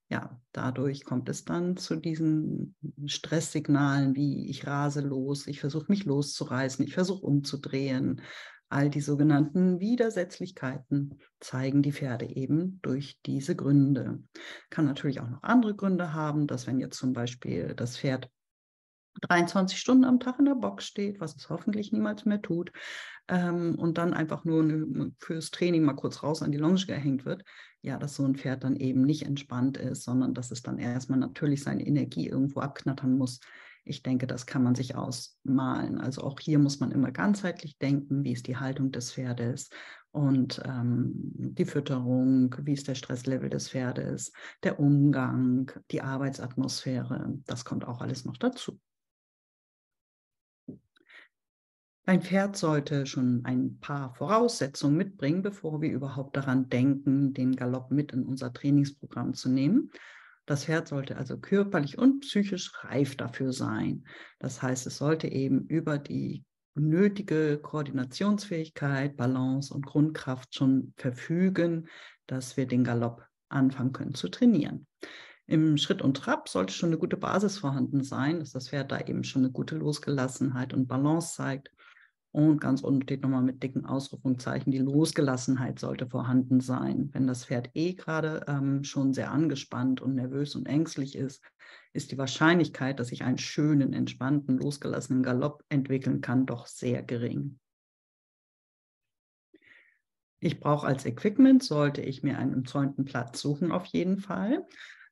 ja, dadurch kommt es dann zu diesen Stresssignalen wie ich rase los, ich versuche mich loszureißen, ich versuche umzudrehen, All die sogenannten Widersetzlichkeiten zeigen die Pferde eben durch diese Gründe. Kann natürlich auch noch andere Gründe haben, dass wenn jetzt zum Beispiel das Pferd 23 Stunden am Tag in der Box steht, was es hoffentlich niemals mehr tut, ähm, und dann einfach nur fürs Training mal kurz raus an die Longe gehängt wird, ja, dass so ein Pferd dann eben nicht entspannt ist, sondern dass es dann erstmal natürlich seine Energie irgendwo abknattern muss, ich denke, das kann man sich ausmalen. Also auch hier muss man immer ganzheitlich denken, wie ist die Haltung des Pferdes und ähm, die Fütterung, wie ist der Stresslevel des Pferdes, der Umgang, die Arbeitsatmosphäre, das kommt auch alles noch dazu. Ein Pferd sollte schon ein paar Voraussetzungen mitbringen, bevor wir überhaupt daran denken, den Galopp mit in unser Trainingsprogramm zu nehmen. Das Pferd sollte also körperlich und psychisch reif dafür sein. Das heißt, es sollte eben über die nötige Koordinationsfähigkeit, Balance und Grundkraft schon verfügen, dass wir den Galopp anfangen können zu trainieren. Im Schritt und Trab sollte schon eine gute Basis vorhanden sein, dass das Pferd da eben schon eine gute Losgelassenheit und Balance zeigt. Und ganz unten steht nochmal mit dicken Ausrufungszeichen, die Losgelassenheit sollte vorhanden sein. Wenn das Pferd eh gerade ähm, schon sehr angespannt und nervös und ängstlich ist, ist die Wahrscheinlichkeit, dass ich einen schönen, entspannten, losgelassenen Galopp entwickeln kann, doch sehr gering. Ich brauche als Equipment, sollte ich mir einen umzäunten Platz suchen, auf jeden Fall.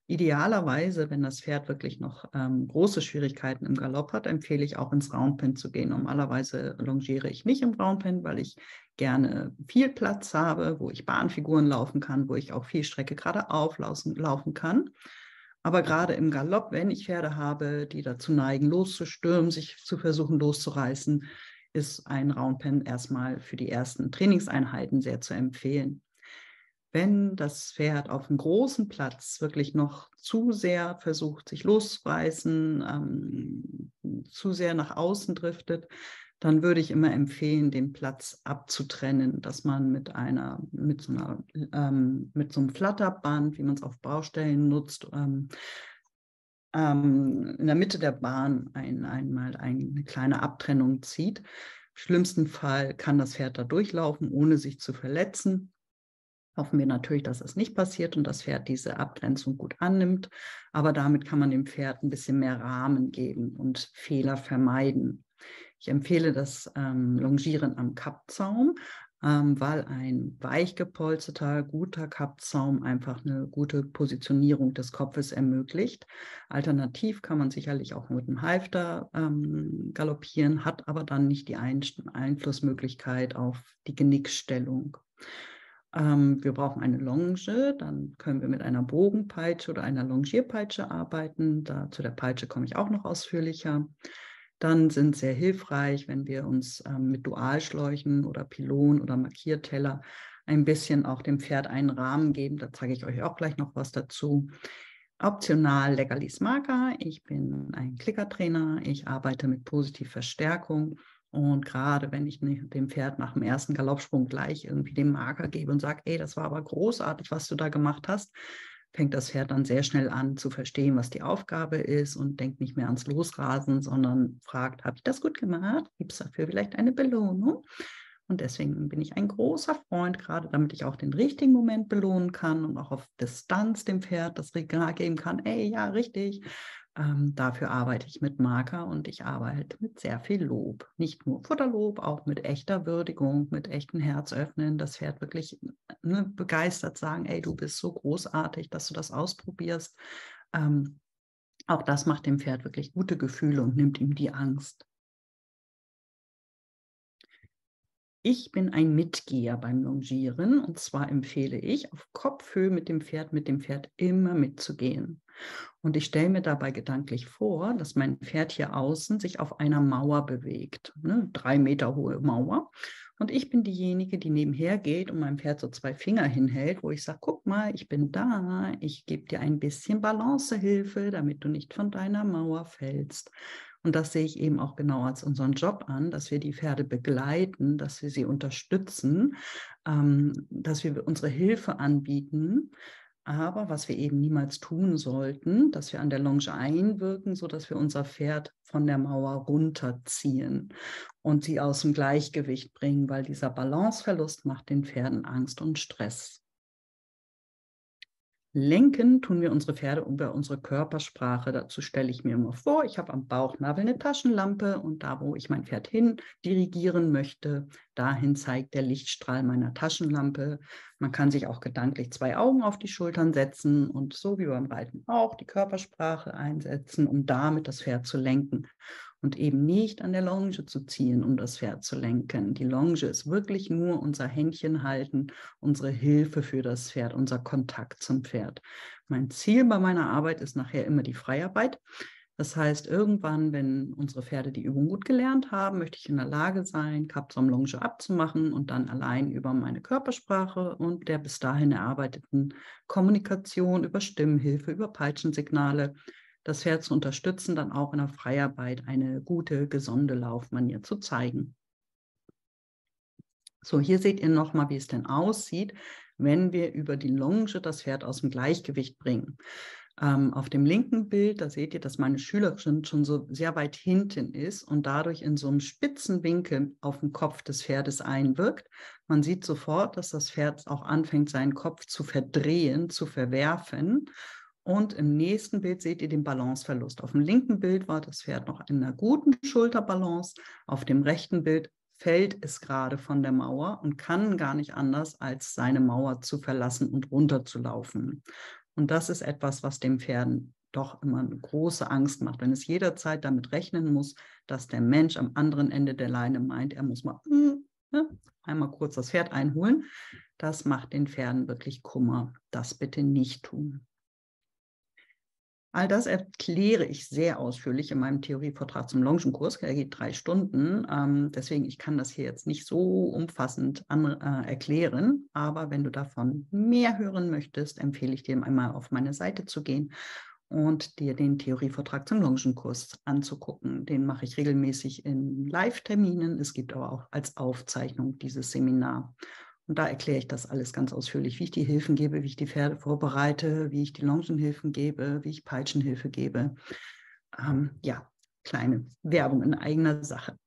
Idealerweise, wenn das Pferd wirklich noch ähm, große Schwierigkeiten im Galopp hat, empfehle ich auch ins Roundpen zu gehen. Normalerweise longiere ich nicht im Roundpen, weil ich gerne viel Platz habe, wo ich Bahnfiguren laufen kann, wo ich auch viel Strecke gerade auflaufen laufen kann. Aber gerade im Galopp, wenn ich Pferde habe, die dazu neigen, loszustürmen, sich zu versuchen loszureißen, ist ein Roundpen erstmal für die ersten Trainingseinheiten sehr zu empfehlen wenn das Pferd auf einem großen Platz wirklich noch zu sehr versucht, sich loszureißen, ähm, zu sehr nach außen driftet, dann würde ich immer empfehlen, den Platz abzutrennen, dass man mit einer, mit so einer, ähm, mit so einem Flatterband, wie man es auf Baustellen nutzt, ähm, ähm, in der Mitte der Bahn ein, einmal eine kleine Abtrennung zieht. Im schlimmsten Fall kann das Pferd da durchlaufen, ohne sich zu verletzen. Hoffen wir natürlich, dass es nicht passiert und das Pferd diese Abgrenzung gut annimmt. Aber damit kann man dem Pferd ein bisschen mehr Rahmen geben und Fehler vermeiden. Ich empfehle das ähm, Longieren am Kappzaum, ähm, weil ein weich gepolsterter, guter Kappzaum einfach eine gute Positionierung des Kopfes ermöglicht. Alternativ kann man sicherlich auch mit einem Halfter ähm, galoppieren, hat aber dann nicht die Ein Einflussmöglichkeit auf die Genickstellung. Ähm, wir brauchen eine Longe, dann können wir mit einer Bogenpeitsche oder einer Longierpeitsche arbeiten. Da, zu der Peitsche komme ich auch noch ausführlicher. Dann sind sehr hilfreich, wenn wir uns ähm, mit Dualschläuchen oder Pylon oder Markierteller ein bisschen auch dem Pferd einen Rahmen geben. Da zeige ich euch auch gleich noch was dazu. Optional Legalis Marker. Ich bin ein Klickertrainer. Ich arbeite mit Positivverstärkung. Verstärkung und gerade wenn ich dem Pferd nach dem ersten Galoppsprung gleich irgendwie den Marker gebe und sage, ey, das war aber großartig, was du da gemacht hast, fängt das Pferd dann sehr schnell an zu verstehen, was die Aufgabe ist und denkt nicht mehr ans Losrasen, sondern fragt, habe ich das gut gemacht? Gibt es dafür vielleicht eine Belohnung? Und deswegen bin ich ein großer Freund, gerade damit ich auch den richtigen Moment belohnen kann und auch auf Distanz dem Pferd das Regal geben kann. Ey, ja, richtig ähm, dafür arbeite ich mit Marker und ich arbeite mit sehr viel Lob. Nicht nur Futterlob, auch mit echter Würdigung, mit echtem Herz Das Pferd wirklich ne, begeistert sagen, ey, du bist so großartig, dass du das ausprobierst. Ähm, auch das macht dem Pferd wirklich gute Gefühle und nimmt ihm die Angst. Ich bin ein Mitgeher beim Longieren und zwar empfehle ich, auf Kopfhöhe mit dem Pferd, mit dem Pferd immer mitzugehen. Und ich stelle mir dabei gedanklich vor, dass mein Pferd hier außen sich auf einer Mauer bewegt, eine drei Meter hohe Mauer. Und ich bin diejenige, die nebenher geht und meinem Pferd so zwei Finger hinhält, wo ich sage, guck mal, ich bin da, ich gebe dir ein bisschen Balancehilfe, damit du nicht von deiner Mauer fällst. Und das sehe ich eben auch genau als unseren Job an, dass wir die Pferde begleiten, dass wir sie unterstützen, ähm, dass wir unsere Hilfe anbieten, aber was wir eben niemals tun sollten, dass wir an der Longe einwirken, sodass wir unser Pferd von der Mauer runterziehen und sie aus dem Gleichgewicht bringen, weil dieser Balanceverlust macht den Pferden Angst und Stress. Lenken tun wir unsere Pferde über unsere Körpersprache. Dazu stelle ich mir immer vor, ich habe am Bauchnabel eine Taschenlampe und da, wo ich mein Pferd hin dirigieren möchte, dahin zeigt der Lichtstrahl meiner Taschenlampe. Man kann sich auch gedanklich zwei Augen auf die Schultern setzen und so wie beim Reiten auch die Körpersprache einsetzen, um damit das Pferd zu lenken und eben nicht an der Longe zu ziehen, um das Pferd zu lenken. Die Longe ist wirklich nur unser Händchen halten, unsere Hilfe für das Pferd, unser Kontakt zum Pferd. Mein Ziel bei meiner Arbeit ist nachher immer die Freiarbeit. Das heißt, irgendwann, wenn unsere Pferde die Übung gut gelernt haben, möchte ich in der Lage sein, Capsom Longe abzumachen und dann allein über meine Körpersprache und der bis dahin erarbeiteten Kommunikation, über Stimmhilfe, über Peitschensignale das Pferd zu unterstützen, dann auch in der Freiarbeit eine gute, gesunde Laufmanier zu zeigen. So, hier seht ihr nochmal, wie es denn aussieht, wenn wir über die Longe das Pferd aus dem Gleichgewicht bringen. Ähm, auf dem linken Bild, da seht ihr, dass meine Schülerin schon so sehr weit hinten ist und dadurch in so einem spitzen Winkel auf den Kopf des Pferdes einwirkt. Man sieht sofort, dass das Pferd auch anfängt, seinen Kopf zu verdrehen, zu verwerfen und im nächsten Bild seht ihr den Balanceverlust. Auf dem linken Bild war das Pferd noch in einer guten Schulterbalance. Auf dem rechten Bild fällt es gerade von der Mauer und kann gar nicht anders, als seine Mauer zu verlassen und runterzulaufen. Und das ist etwas, was dem Pferden doch immer eine große Angst macht, wenn es jederzeit damit rechnen muss, dass der Mensch am anderen Ende der Leine meint, er muss mal mm, ne, einmal kurz das Pferd einholen. Das macht den Pferden wirklich Kummer. Das bitte nicht tun. All das erkläre ich sehr ausführlich in meinem Theorievortrag zum Longenkurs. Der geht drei Stunden. Ähm, deswegen, ich kann das hier jetzt nicht so umfassend an, äh, erklären. Aber wenn du davon mehr hören möchtest, empfehle ich dir einmal auf meine Seite zu gehen und dir den Theorievortrag zum Longenkurs anzugucken. Den mache ich regelmäßig in Live-Terminen. Es gibt aber auch als Aufzeichnung dieses Seminar. Und da erkläre ich das alles ganz ausführlich, wie ich die Hilfen gebe, wie ich die Pferde vorbereite, wie ich die Longenhilfen gebe, wie ich Peitschenhilfe gebe. Ähm, ja, kleine Werbung in eigener Sache.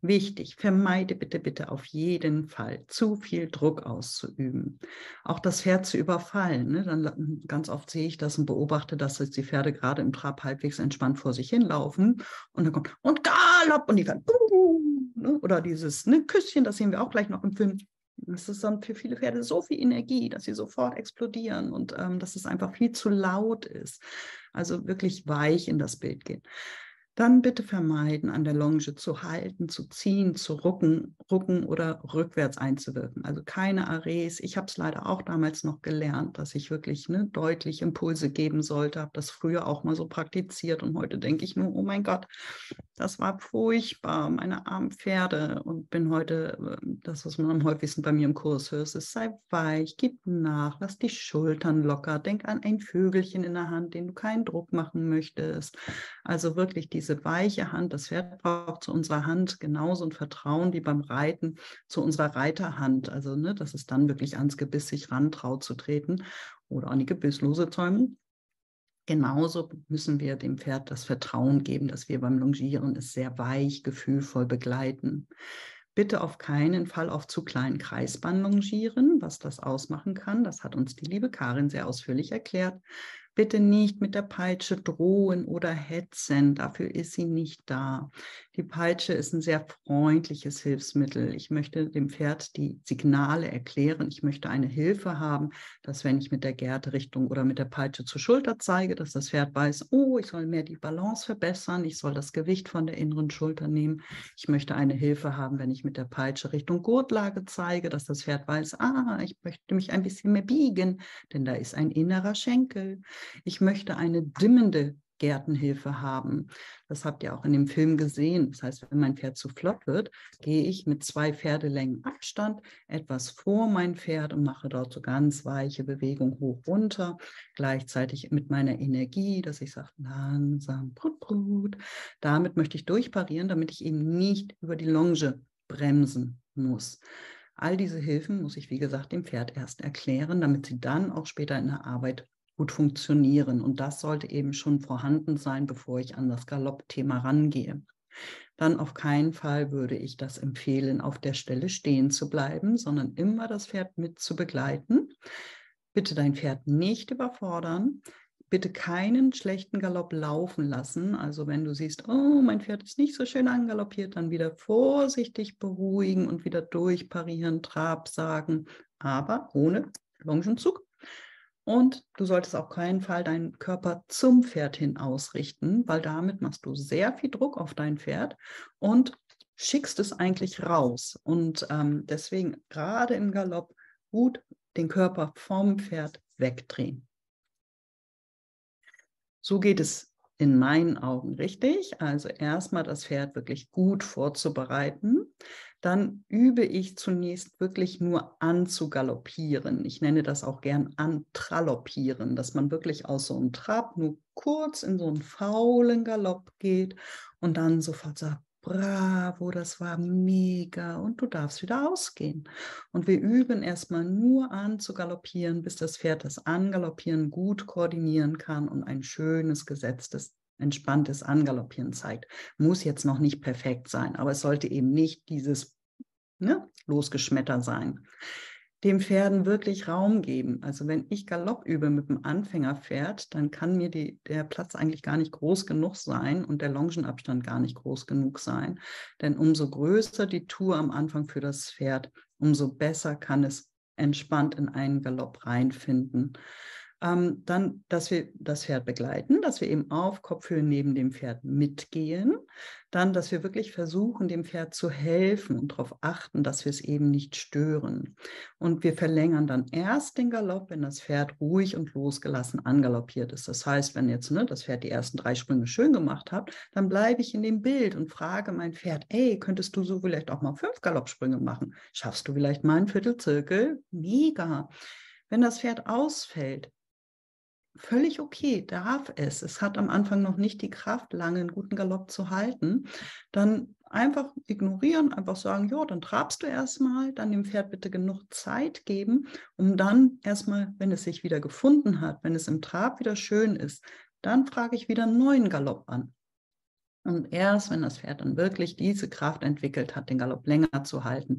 Wichtig, vermeide bitte, bitte auf jeden Fall zu viel Druck auszuüben. Auch das Pferd zu überfallen. Ne? Dann, ganz oft sehe ich das und beobachte, dass jetzt die Pferde gerade im Trab halbwegs entspannt vor sich hinlaufen und dann kommt und Galopp und die Pferde ne? oder dieses ne, Küsschen, das sehen wir auch gleich noch im Film. Das ist dann für viele Pferde so viel Energie, dass sie sofort explodieren und ähm, dass es einfach viel zu laut ist. Also wirklich weich in das Bild gehen. Dann bitte vermeiden, an der Longe zu halten, zu ziehen, zu rucken, rucken oder rückwärts einzuwirken. Also keine Arrays. Ich habe es leider auch damals noch gelernt, dass ich wirklich ne, deutlich Impulse geben sollte. Habe das früher auch mal so praktiziert und heute denke ich nur, oh mein Gott, das war furchtbar, meine armen Pferde. Und bin heute, ähm, das, was man am häufigsten bei mir im Kurs hört, ist, sei weich, gib nach, lass die Schultern locker, denk an ein Vögelchen in der Hand, den du keinen Druck machen möchtest. Also wirklich diese weiche Hand, das Pferd braucht zu unserer Hand genauso ein Vertrauen wie beim Reiten zu unserer Reiterhand. Also, ne, dass es dann wirklich ans Gebiss sich rantraut zu treten oder an die gebisslose Zäumen. Genauso müssen wir dem Pferd das Vertrauen geben, dass wir beim Longieren es sehr weich, gefühlvoll begleiten. Bitte auf keinen Fall auf zu kleinen Kreisbahn longieren, was das ausmachen kann. Das hat uns die liebe Karin sehr ausführlich erklärt bitte nicht mit der Peitsche drohen oder hetzen. Dafür ist sie nicht da. Die Peitsche ist ein sehr freundliches Hilfsmittel. Ich möchte dem Pferd die Signale erklären. Ich möchte eine Hilfe haben, dass wenn ich mit der Gärtrichtung oder mit der Peitsche zur Schulter zeige, dass das Pferd weiß, oh, ich soll mehr die Balance verbessern. Ich soll das Gewicht von der inneren Schulter nehmen. Ich möchte eine Hilfe haben, wenn ich mit der Peitsche Richtung Gurtlage zeige, dass das Pferd weiß, ah, ich möchte mich ein bisschen mehr biegen, denn da ist ein innerer Schenkel. Ich möchte eine dimmende Gärtenhilfe haben. Das habt ihr auch in dem Film gesehen. Das heißt, wenn mein Pferd zu flott wird, gehe ich mit zwei Pferdelängen Abstand etwas vor mein Pferd und mache dort so ganz weiche Bewegungen hoch runter. Gleichzeitig mit meiner Energie, dass ich sage, langsam, brut, brut. Damit möchte ich durchparieren, damit ich eben nicht über die Longe bremsen muss. All diese Hilfen muss ich, wie gesagt, dem Pferd erst erklären, damit sie dann auch später in der Arbeit gut funktionieren. Und das sollte eben schon vorhanden sein, bevor ich an das Galoppthema rangehe. Dann auf keinen Fall würde ich das empfehlen, auf der Stelle stehen zu bleiben, sondern immer das Pferd mit zu begleiten. Bitte dein Pferd nicht überfordern. Bitte keinen schlechten Galopp laufen lassen. Also wenn du siehst, oh, mein Pferd ist nicht so schön angaloppiert, dann wieder vorsichtig beruhigen und wieder durchparieren, Trab sagen, aber ohne Longenzug und du solltest auf keinen Fall deinen Körper zum Pferd hin ausrichten, weil damit machst du sehr viel Druck auf dein Pferd und schickst es eigentlich raus. Und ähm, deswegen gerade im Galopp gut den Körper vom Pferd wegdrehen. So geht es in meinen Augen richtig. Also erstmal das Pferd wirklich gut vorzubereiten dann übe ich zunächst wirklich nur anzugaloppieren. Ich nenne das auch gern antraloppieren, dass man wirklich aus so einem Trab nur kurz in so einen faulen Galopp geht und dann sofort sagt, bravo, das war mega und du darfst wieder ausgehen. Und wir üben erstmal nur anzugaloppieren, bis das Pferd das Angaloppieren gut koordinieren kann und ein schönes, gesetztes entspanntes Angaloppieren zeigt. Muss jetzt noch nicht perfekt sein, aber es sollte eben nicht dieses ne, Losgeschmetter sein. Dem Pferden wirklich Raum geben. Also wenn ich Galopp übe mit dem Anfängerpferd, dann kann mir die, der Platz eigentlich gar nicht groß genug sein und der Longenabstand gar nicht groß genug sein. Denn umso größer die Tour am Anfang für das Pferd, umso besser kann es entspannt in einen Galopp reinfinden. Ähm, dann, dass wir das Pferd begleiten, dass wir eben auf Kopfhöhe neben dem Pferd mitgehen. Dann, dass wir wirklich versuchen, dem Pferd zu helfen und darauf achten, dass wir es eben nicht stören. Und wir verlängern dann erst den Galopp, wenn das Pferd ruhig und losgelassen angaloppiert ist. Das heißt, wenn jetzt ne, das Pferd die ersten drei Sprünge schön gemacht hat, dann bleibe ich in dem Bild und frage mein Pferd, ey, könntest du so vielleicht auch mal fünf Galoppsprünge machen? Schaffst du vielleicht mal einen Viertelzirkel? Mega. Wenn das Pferd ausfällt, völlig okay, darf es. Es hat am Anfang noch nicht die Kraft, lange einen guten Galopp zu halten. Dann einfach ignorieren, einfach sagen, ja, dann trabst du erstmal, dann dem Pferd bitte genug Zeit geben, um dann erstmal, wenn es sich wieder gefunden hat, wenn es im Trab wieder schön ist, dann frage ich wieder einen neuen Galopp an. Und erst wenn das Pferd dann wirklich diese Kraft entwickelt hat, den Galopp länger zu halten,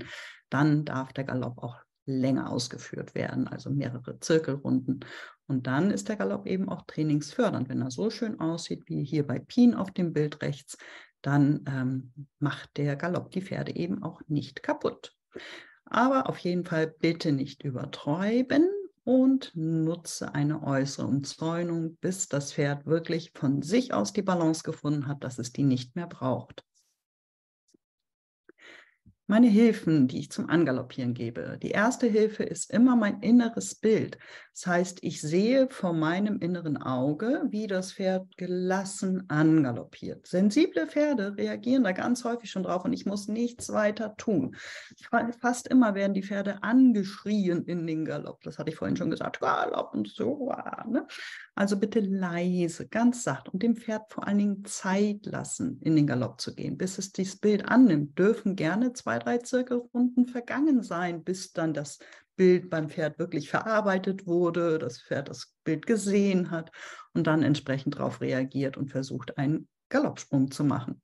dann darf der Galopp auch länger ausgeführt werden, also mehrere Zirkelrunden. Und dann ist der Galopp eben auch trainingsfördernd. Wenn er so schön aussieht wie hier bei Pien auf dem Bild rechts, dann ähm, macht der Galopp die Pferde eben auch nicht kaputt. Aber auf jeden Fall bitte nicht übertreiben und nutze eine äußere Umzäunung, bis das Pferd wirklich von sich aus die Balance gefunden hat, dass es die nicht mehr braucht meine Hilfen, die ich zum Angaloppieren gebe. Die erste Hilfe ist immer mein inneres Bild, das heißt, ich sehe vor meinem inneren Auge, wie das Pferd gelassen angaloppiert. Sensible Pferde reagieren da ganz häufig schon drauf und ich muss nichts weiter tun. Fast immer werden die Pferde angeschrien in den Galopp. Das hatte ich vorhin schon gesagt. Galopp und so. Ah, ne? Also bitte leise, ganz sacht und dem Pferd vor allen Dingen Zeit lassen, in den Galopp zu gehen, bis es dieses Bild annimmt. Dürfen gerne zwei, drei Zirkelrunden vergangen sein, bis dann das Bild beim Pferd wirklich verarbeitet wurde, das Pferd das Bild gesehen hat und dann entsprechend darauf reagiert und versucht, einen Galoppsprung zu machen.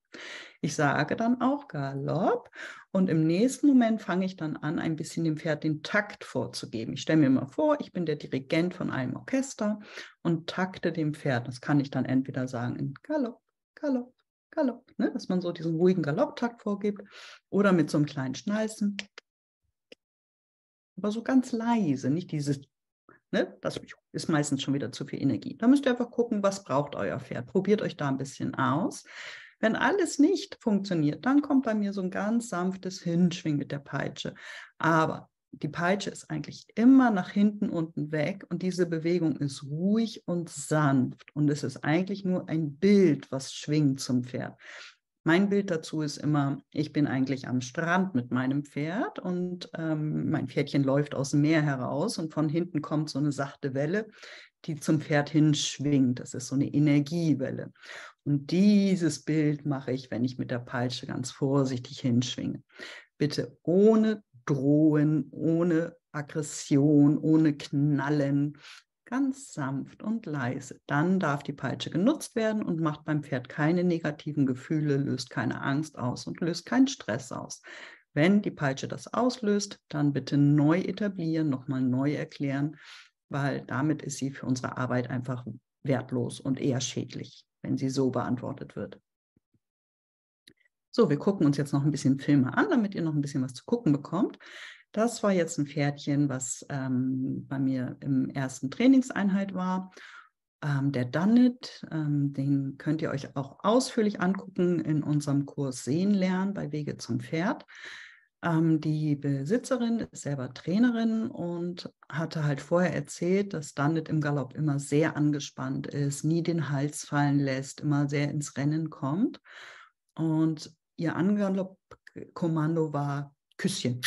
Ich sage dann auch Galopp und im nächsten Moment fange ich dann an, ein bisschen dem Pferd den Takt vorzugeben. Ich stelle mir mal vor, ich bin der Dirigent von einem Orchester und takte dem Pferd. Das kann ich dann entweder sagen in Galopp, Galopp, Galopp, ne? dass man so diesen ruhigen Galopptakt vorgibt oder mit so einem kleinen Schnalzen, aber so ganz leise, nicht dieses, ne, das ist meistens schon wieder zu viel Energie. Da müsst ihr einfach gucken, was braucht euer Pferd. Probiert euch da ein bisschen aus. Wenn alles nicht funktioniert, dann kommt bei mir so ein ganz sanftes Hinschwingen mit der Peitsche. Aber die Peitsche ist eigentlich immer nach hinten unten weg und diese Bewegung ist ruhig und sanft und es ist eigentlich nur ein Bild, was schwingt zum Pferd. Mein Bild dazu ist immer, ich bin eigentlich am Strand mit meinem Pferd und ähm, mein Pferdchen läuft aus dem Meer heraus und von hinten kommt so eine sachte Welle, die zum Pferd hinschwingt. Das ist so eine Energiewelle. Und dieses Bild mache ich, wenn ich mit der Peitsche ganz vorsichtig hinschwinge. Bitte ohne Drohen, ohne Aggression, ohne Knallen, Ganz sanft und leise. Dann darf die Peitsche genutzt werden und macht beim Pferd keine negativen Gefühle, löst keine Angst aus und löst keinen Stress aus. Wenn die Peitsche das auslöst, dann bitte neu etablieren, nochmal neu erklären, weil damit ist sie für unsere Arbeit einfach wertlos und eher schädlich, wenn sie so beantwortet wird. So, wir gucken uns jetzt noch ein bisschen Filme an, damit ihr noch ein bisschen was zu gucken bekommt das war jetzt ein Pferdchen, was ähm, bei mir im ersten Trainingseinheit war. Ähm, der Danit, ähm, den könnt ihr euch auch ausführlich angucken in unserem Kurs Sehen lernen bei Wege zum Pferd. Ähm, die Besitzerin ist selber Trainerin und hatte halt vorher erzählt, dass Danit im Galopp immer sehr angespannt ist, nie den Hals fallen lässt, immer sehr ins Rennen kommt. Und ihr Angaloppkommando war Küsschen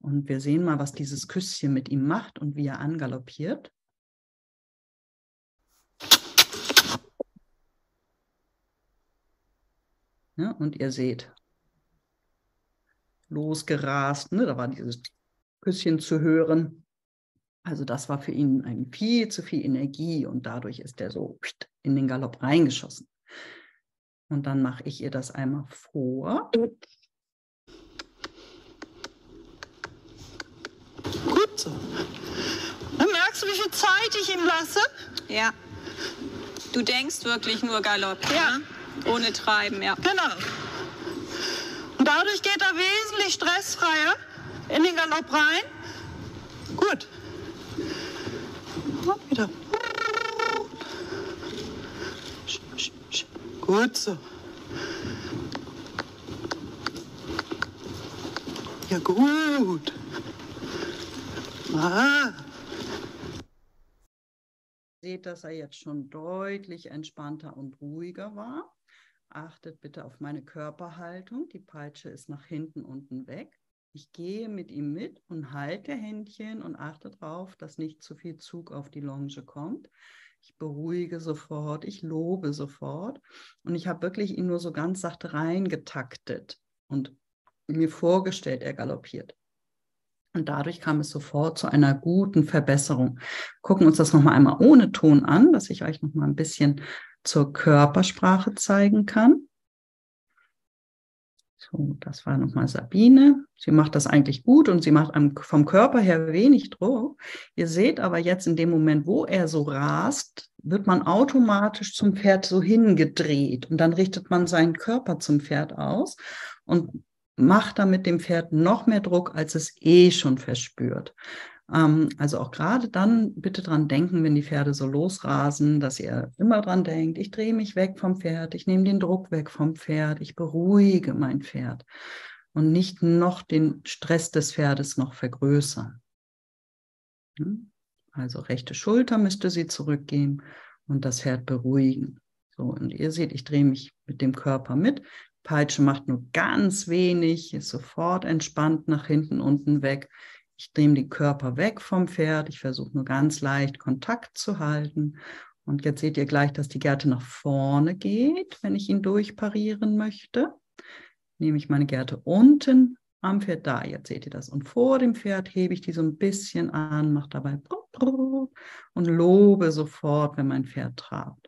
und wir sehen mal, was dieses Küsschen mit ihm macht und wie er angaloppiert. Ja, ne, und ihr seht, losgerast, ne, da war dieses Küsschen zu hören. Also das war für ihn ein viel zu viel Energie und dadurch ist er so in den Galopp reingeschossen. Und dann mache ich ihr das einmal vor. So. Dann merkst du, wie viel Zeit ich ihm lasse? Ja. Du denkst wirklich nur Galopp. Ja. Ne? Ohne Treiben, ja. Genau. Und dadurch geht er wesentlich stressfreier in den Galopp rein. Gut. Und wieder. Gut so. Ja, gut. Ah. Seht, dass er jetzt schon deutlich entspannter und ruhiger war. Achtet bitte auf meine Körperhaltung. Die Peitsche ist nach hinten unten weg. Ich gehe mit ihm mit und halte Händchen und achte darauf, dass nicht zu viel Zug auf die Longe kommt. Ich beruhige sofort, ich lobe sofort und ich habe wirklich ihn nur so ganz sacht reingetaktet und mir vorgestellt, er galoppiert. Und dadurch kam es sofort zu einer guten Verbesserung. Gucken uns das nochmal einmal ohne Ton an, dass ich euch nochmal ein bisschen zur Körpersprache zeigen kann. So, das war nochmal Sabine. Sie macht das eigentlich gut und sie macht vom Körper her wenig Druck. Ihr seht aber jetzt in dem Moment, wo er so rast, wird man automatisch zum Pferd so hingedreht und dann richtet man seinen Körper zum Pferd aus und macht damit dem Pferd noch mehr Druck, als es eh schon verspürt. Ähm, also auch gerade dann bitte dran denken, wenn die Pferde so losrasen, dass ihr immer dran denkt, ich drehe mich weg vom Pferd, ich nehme den Druck weg vom Pferd, ich beruhige mein Pferd und nicht noch den Stress des Pferdes noch vergrößern. Also rechte Schulter müsste sie zurückgehen und das Pferd beruhigen. So, und ihr seht, ich drehe mich mit dem Körper mit. Peitsche macht nur ganz wenig, ist sofort entspannt nach hinten unten weg. Ich nehme den Körper weg vom Pferd. Ich versuche nur ganz leicht Kontakt zu halten. Und jetzt seht ihr gleich, dass die Gerte nach vorne geht, wenn ich ihn durchparieren möchte. Nehme ich meine Gerte unten am Pferd da, jetzt seht ihr das. Und vor dem Pferd hebe ich die so ein bisschen an, mache dabei und lobe sofort, wenn mein Pferd trabt.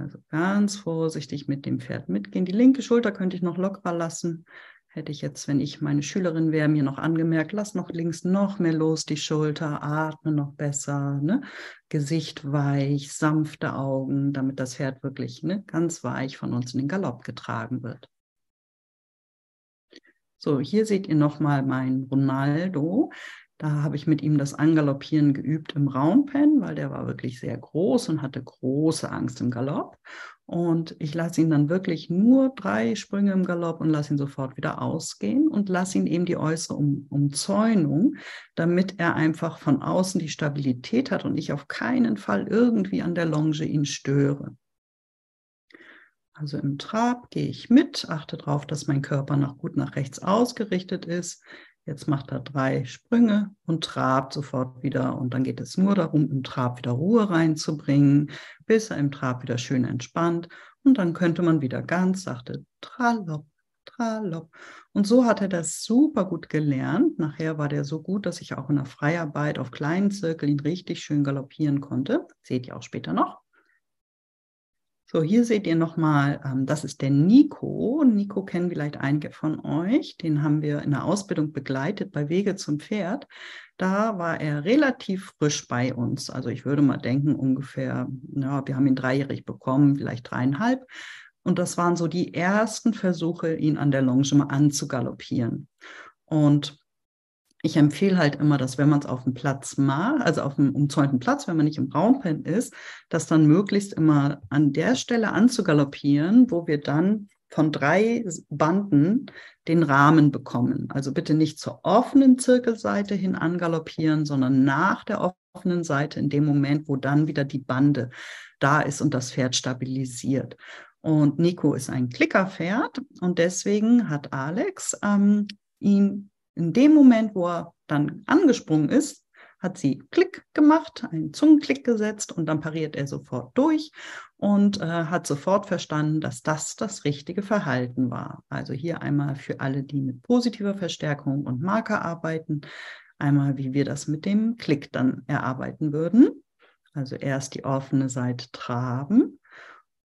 Also ganz vorsichtig mit dem Pferd mitgehen. Die linke Schulter könnte ich noch lockerer lassen. Hätte ich jetzt, wenn ich meine Schülerin wäre, mir noch angemerkt, lass noch links noch mehr los die Schulter, atme noch besser, ne? Gesicht weich, sanfte Augen, damit das Pferd wirklich ne, ganz weich von uns in den Galopp getragen wird. So, hier seht ihr nochmal mein Ronaldo. Da habe ich mit ihm das Angaloppieren geübt im Raumpen, weil der war wirklich sehr groß und hatte große Angst im Galopp. Und ich lasse ihn dann wirklich nur drei Sprünge im Galopp und lasse ihn sofort wieder ausgehen und lasse ihn eben die äußere um Umzäunung, damit er einfach von außen die Stabilität hat und ich auf keinen Fall irgendwie an der Longe ihn störe. Also im Trab gehe ich mit, achte darauf, dass mein Körper noch gut nach rechts ausgerichtet ist. Jetzt macht er drei Sprünge und trabt sofort wieder. Und dann geht es nur darum, im Trab wieder Ruhe reinzubringen, bis er im Trab wieder schön entspannt. Und dann könnte man wieder ganz sachte tralopp, tralopp. Und so hat er das super gut gelernt. Nachher war der so gut, dass ich auch in der Freiarbeit auf kleinen Zirkeln ihn richtig schön galoppieren konnte. Seht ihr auch später noch. So, hier seht ihr nochmal, ähm, das ist der Nico. Nico kennen vielleicht einige von euch. Den haben wir in der Ausbildung begleitet bei Wege zum Pferd. Da war er relativ frisch bei uns. Also ich würde mal denken, ungefähr, ja, wir haben ihn dreijährig bekommen, vielleicht dreieinhalb. Und das waren so die ersten Versuche, ihn an der Longe mal anzugaloppieren. Und ich empfehle halt immer, dass wenn man es auf dem Platz macht, also auf dem umzäunten Platz, wenn man nicht im Raumpen ist, dass dann möglichst immer an der Stelle anzugaloppieren, wo wir dann von drei Banden den Rahmen bekommen. Also bitte nicht zur offenen Zirkelseite hin angaloppieren, sondern nach der offenen Seite in dem Moment, wo dann wieder die Bande da ist und das Pferd stabilisiert. Und Nico ist ein Klickerpferd und deswegen hat Alex ähm, ihn in dem Moment, wo er dann angesprungen ist, hat sie Klick gemacht, einen Zungenklick gesetzt und dann pariert er sofort durch und äh, hat sofort verstanden, dass das das richtige Verhalten war. Also hier einmal für alle, die mit positiver Verstärkung und Marker arbeiten, einmal wie wir das mit dem Klick dann erarbeiten würden. Also erst die offene Seite traben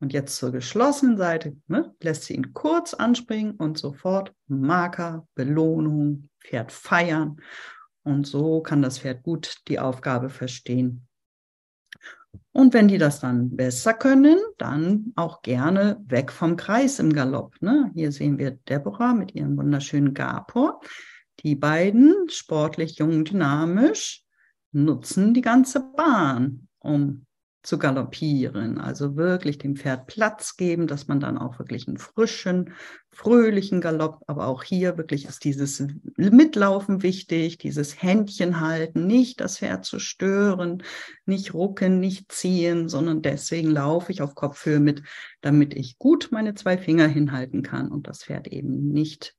und jetzt zur geschlossenen Seite ne, lässt sie ihn kurz anspringen und sofort Marker, Belohnung, Pferd feiern. Und so kann das Pferd gut die Aufgabe verstehen. Und wenn die das dann besser können, dann auch gerne weg vom Kreis im Galopp. Ne? Hier sehen wir Deborah mit ihrem wunderschönen Gapor. Die beiden, sportlich, jung, dynamisch, nutzen die ganze Bahn, um zu galoppieren. Also wirklich dem Pferd Platz geben, dass man dann auch wirklich einen frischen, fröhlichen Galopp, aber auch hier wirklich ist dieses Mitlaufen wichtig, dieses Händchen halten, nicht das Pferd zu stören, nicht rucken, nicht ziehen, sondern deswegen laufe ich auf Kopfhöhe mit, damit ich gut meine zwei Finger hinhalten kann und das Pferd eben nicht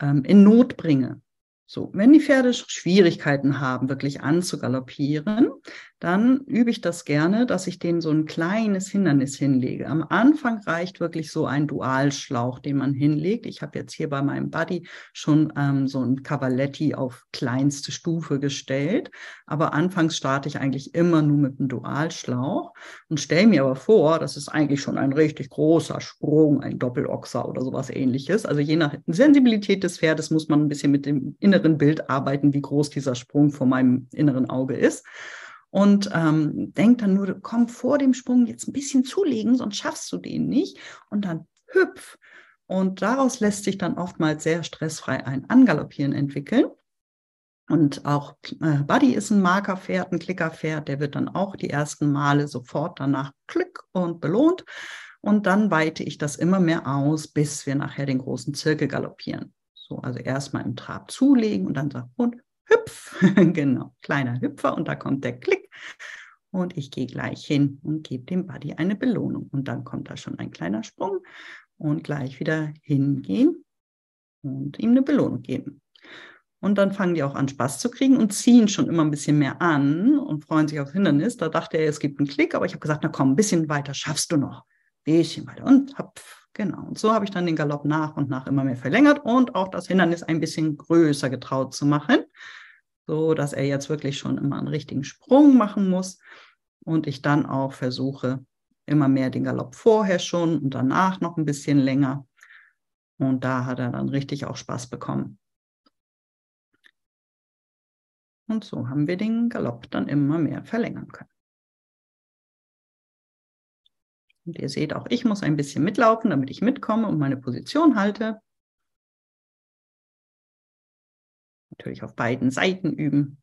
ähm, in Not bringe. So, wenn die Pferde Schwierigkeiten haben, wirklich anzugaloppieren, dann übe ich das gerne, dass ich denen so ein kleines Hindernis hinlege. Am Anfang reicht wirklich so ein Dualschlauch, den man hinlegt. Ich habe jetzt hier bei meinem Buddy schon ähm, so ein Cavaletti auf kleinste Stufe gestellt, aber anfangs starte ich eigentlich immer nur mit einem Dualschlauch und stelle mir aber vor, das ist eigentlich schon ein richtig großer Sprung, ein Doppeloxer oder sowas ähnliches. Also je nach Sensibilität des Pferdes muss man ein bisschen mit dem inneren Bild arbeiten, wie groß dieser Sprung vor meinem inneren Auge ist und ähm, denk dann nur, komm vor dem Sprung jetzt ein bisschen zulegen, sonst schaffst du den nicht und dann hüpf. Und daraus lässt sich dann oftmals sehr stressfrei ein Angaloppieren entwickeln. Und auch äh, Buddy ist ein Markerpferd, ein Klickerpferd, der wird dann auch die ersten Male sofort danach klick und belohnt. Und dann weite ich das immer mehr aus, bis wir nachher den großen Zirkel galoppieren. So, also erstmal im Trab zulegen und dann sagt und hüpf, [laughs] genau, kleiner Hüpfer und da kommt der Klick und ich gehe gleich hin und gebe dem Buddy eine Belohnung und dann kommt da schon ein kleiner Sprung und gleich wieder hingehen und ihm eine Belohnung geben. Und dann fangen die auch an, Spaß zu kriegen und ziehen schon immer ein bisschen mehr an und freuen sich auf Hindernis. Da dachte er, es gibt einen Klick, aber ich habe gesagt, na komm, ein bisschen weiter schaffst du noch. bisschen weiter und hopf, Genau. Und so habe ich dann den Galopp nach und nach immer mehr verlängert und auch das Hindernis ein bisschen größer getraut zu machen, so dass er jetzt wirklich schon immer einen richtigen Sprung machen muss und ich dann auch versuche, immer mehr den Galopp vorher schon und danach noch ein bisschen länger. Und da hat er dann richtig auch Spaß bekommen. Und so haben wir den Galopp dann immer mehr verlängern können. Und ihr seht, auch ich muss ein bisschen mitlaufen, damit ich mitkomme und meine Position halte. Natürlich auf beiden Seiten üben.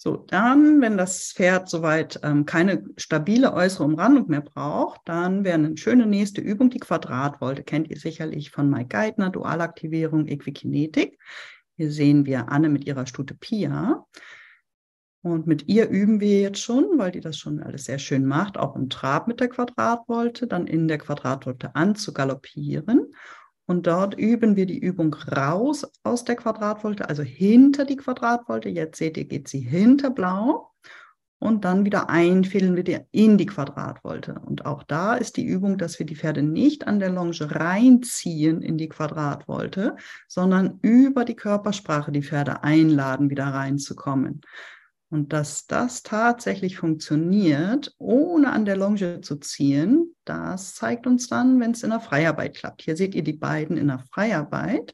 So, dann, wenn das Pferd soweit ähm, keine stabile äußere Umrandung mehr braucht, dann wäre eine schöne nächste Übung die Quadratwolte. Kennt ihr sicherlich von Mike Geithner, Dualaktivierung, Equikinetik. Hier sehen wir Anne mit ihrer Stute Pia. Und mit ihr üben wir jetzt schon, weil die das schon alles sehr schön macht, auch im Trab mit der Quadratwolte, dann in der Quadratwolte anzugaloppieren. Und dort üben wir die Übung raus aus der Quadratwolte, also hinter die Quadratwolte. Jetzt seht ihr, geht sie hinter blau. Und dann wieder einfädeln wir die in die Quadratwolte. Und auch da ist die Übung, dass wir die Pferde nicht an der Longe reinziehen in die Quadratwolte, sondern über die Körpersprache die Pferde einladen, wieder reinzukommen. Und dass das tatsächlich funktioniert, ohne an der Longe zu ziehen, das zeigt uns dann, wenn es in der Freiarbeit klappt. Hier seht ihr die beiden in der Freiarbeit,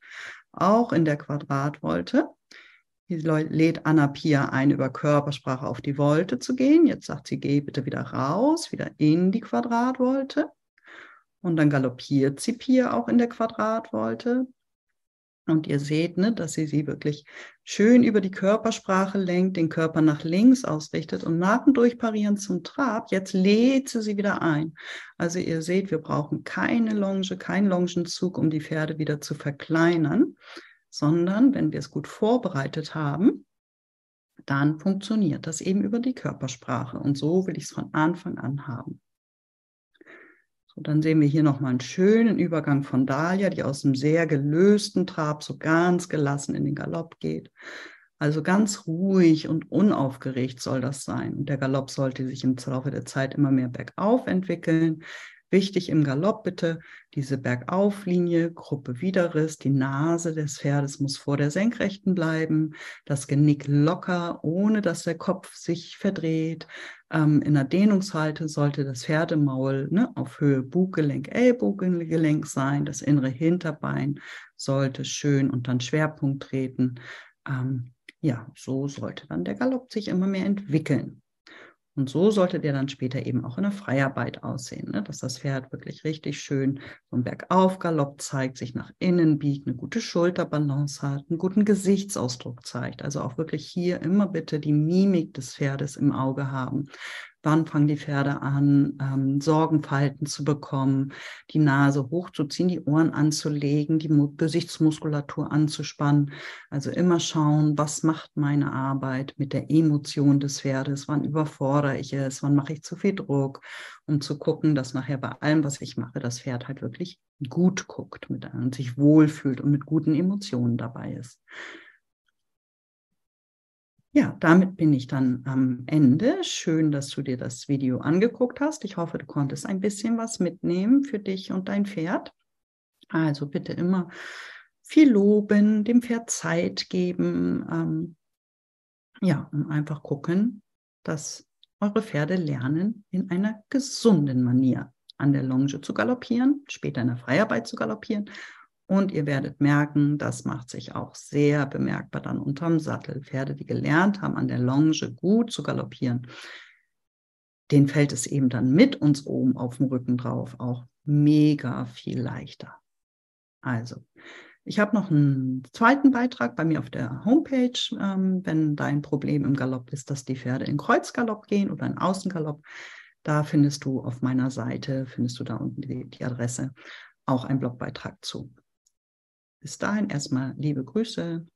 auch in der Quadratwolte. Hier lädt Anna Pia ein, über Körpersprache auf die Wolte zu gehen. Jetzt sagt sie, geh bitte wieder raus, wieder in die Quadratwolte. Und dann galoppiert sie Pia auch in der Quadratwolte. Und ihr seht, ne, dass sie sie wirklich schön über die Körpersprache lenkt, den Körper nach links ausrichtet und nach dem Durchparieren zum Trab, jetzt lädt sie sie wieder ein. Also ihr seht, wir brauchen keine Longe, keinen Longenzug, um die Pferde wieder zu verkleinern, sondern wenn wir es gut vorbereitet haben, dann funktioniert das eben über die Körpersprache. Und so will ich es von Anfang an haben. So, dann sehen wir hier nochmal einen schönen Übergang von Dahlia, die aus einem sehr gelösten Trab so ganz gelassen in den Galopp geht. Also ganz ruhig und unaufgeregt soll das sein. Und der Galopp sollte sich im Laufe der Zeit immer mehr bergauf entwickeln. Wichtig im Galopp bitte diese Bergauflinie, Gruppe Widerriss, die Nase des Pferdes muss vor der Senkrechten bleiben, das Genick locker, ohne dass der Kopf sich verdreht. Ähm, in der Dehnungshalte sollte das Pferdemaul ne, auf Höhe Buggelenk, Ellbogengelenk sein, das innere Hinterbein sollte schön und dann Schwerpunkt treten. Ähm, ja, so sollte dann der Galopp sich immer mehr entwickeln. Und so sollte der dann später eben auch in der Freiarbeit aussehen, ne? dass das Pferd wirklich richtig schön vom Bergauf Bergaufgalopp zeigt, sich nach innen biegt, eine gute Schulterbalance hat, einen guten Gesichtsausdruck zeigt. Also auch wirklich hier immer bitte die Mimik des Pferdes im Auge haben wann fangen die Pferde an, ähm, Sorgenfalten zu bekommen, die Nase hochzuziehen, die Ohren anzulegen, die Gesichtsmuskulatur anzuspannen. Also immer schauen, was macht meine Arbeit mit der Emotion des Pferdes, wann überfordere ich es, wann mache ich zu viel Druck, um zu gucken, dass nachher bei allem, was ich mache, das Pferd halt wirklich gut guckt mit, äh, und sich wohlfühlt und mit guten Emotionen dabei ist. Ja, damit bin ich dann am Ende. Schön, dass du dir das Video angeguckt hast. Ich hoffe, du konntest ein bisschen was mitnehmen für dich und dein Pferd. Also bitte immer viel loben, dem Pferd Zeit geben. Ähm, ja, und einfach gucken, dass eure Pferde lernen, in einer gesunden Manier an der Longe zu galoppieren, später in der Freiarbeit zu galoppieren und ihr werdet merken, das macht sich auch sehr bemerkbar dann unterm Sattel. Pferde, die gelernt haben, an der Longe gut zu galoppieren, denen fällt es eben dann mit uns oben auf dem Rücken drauf auch mega viel leichter. Also, ich habe noch einen zweiten Beitrag bei mir auf der Homepage. Ähm, wenn dein Problem im Galopp ist, dass die Pferde in Kreuzgalopp gehen oder in Außengalopp, da findest du auf meiner Seite, findest du da unten die, die Adresse, auch einen Blogbeitrag zu. Bis dahin erstmal liebe Grüße.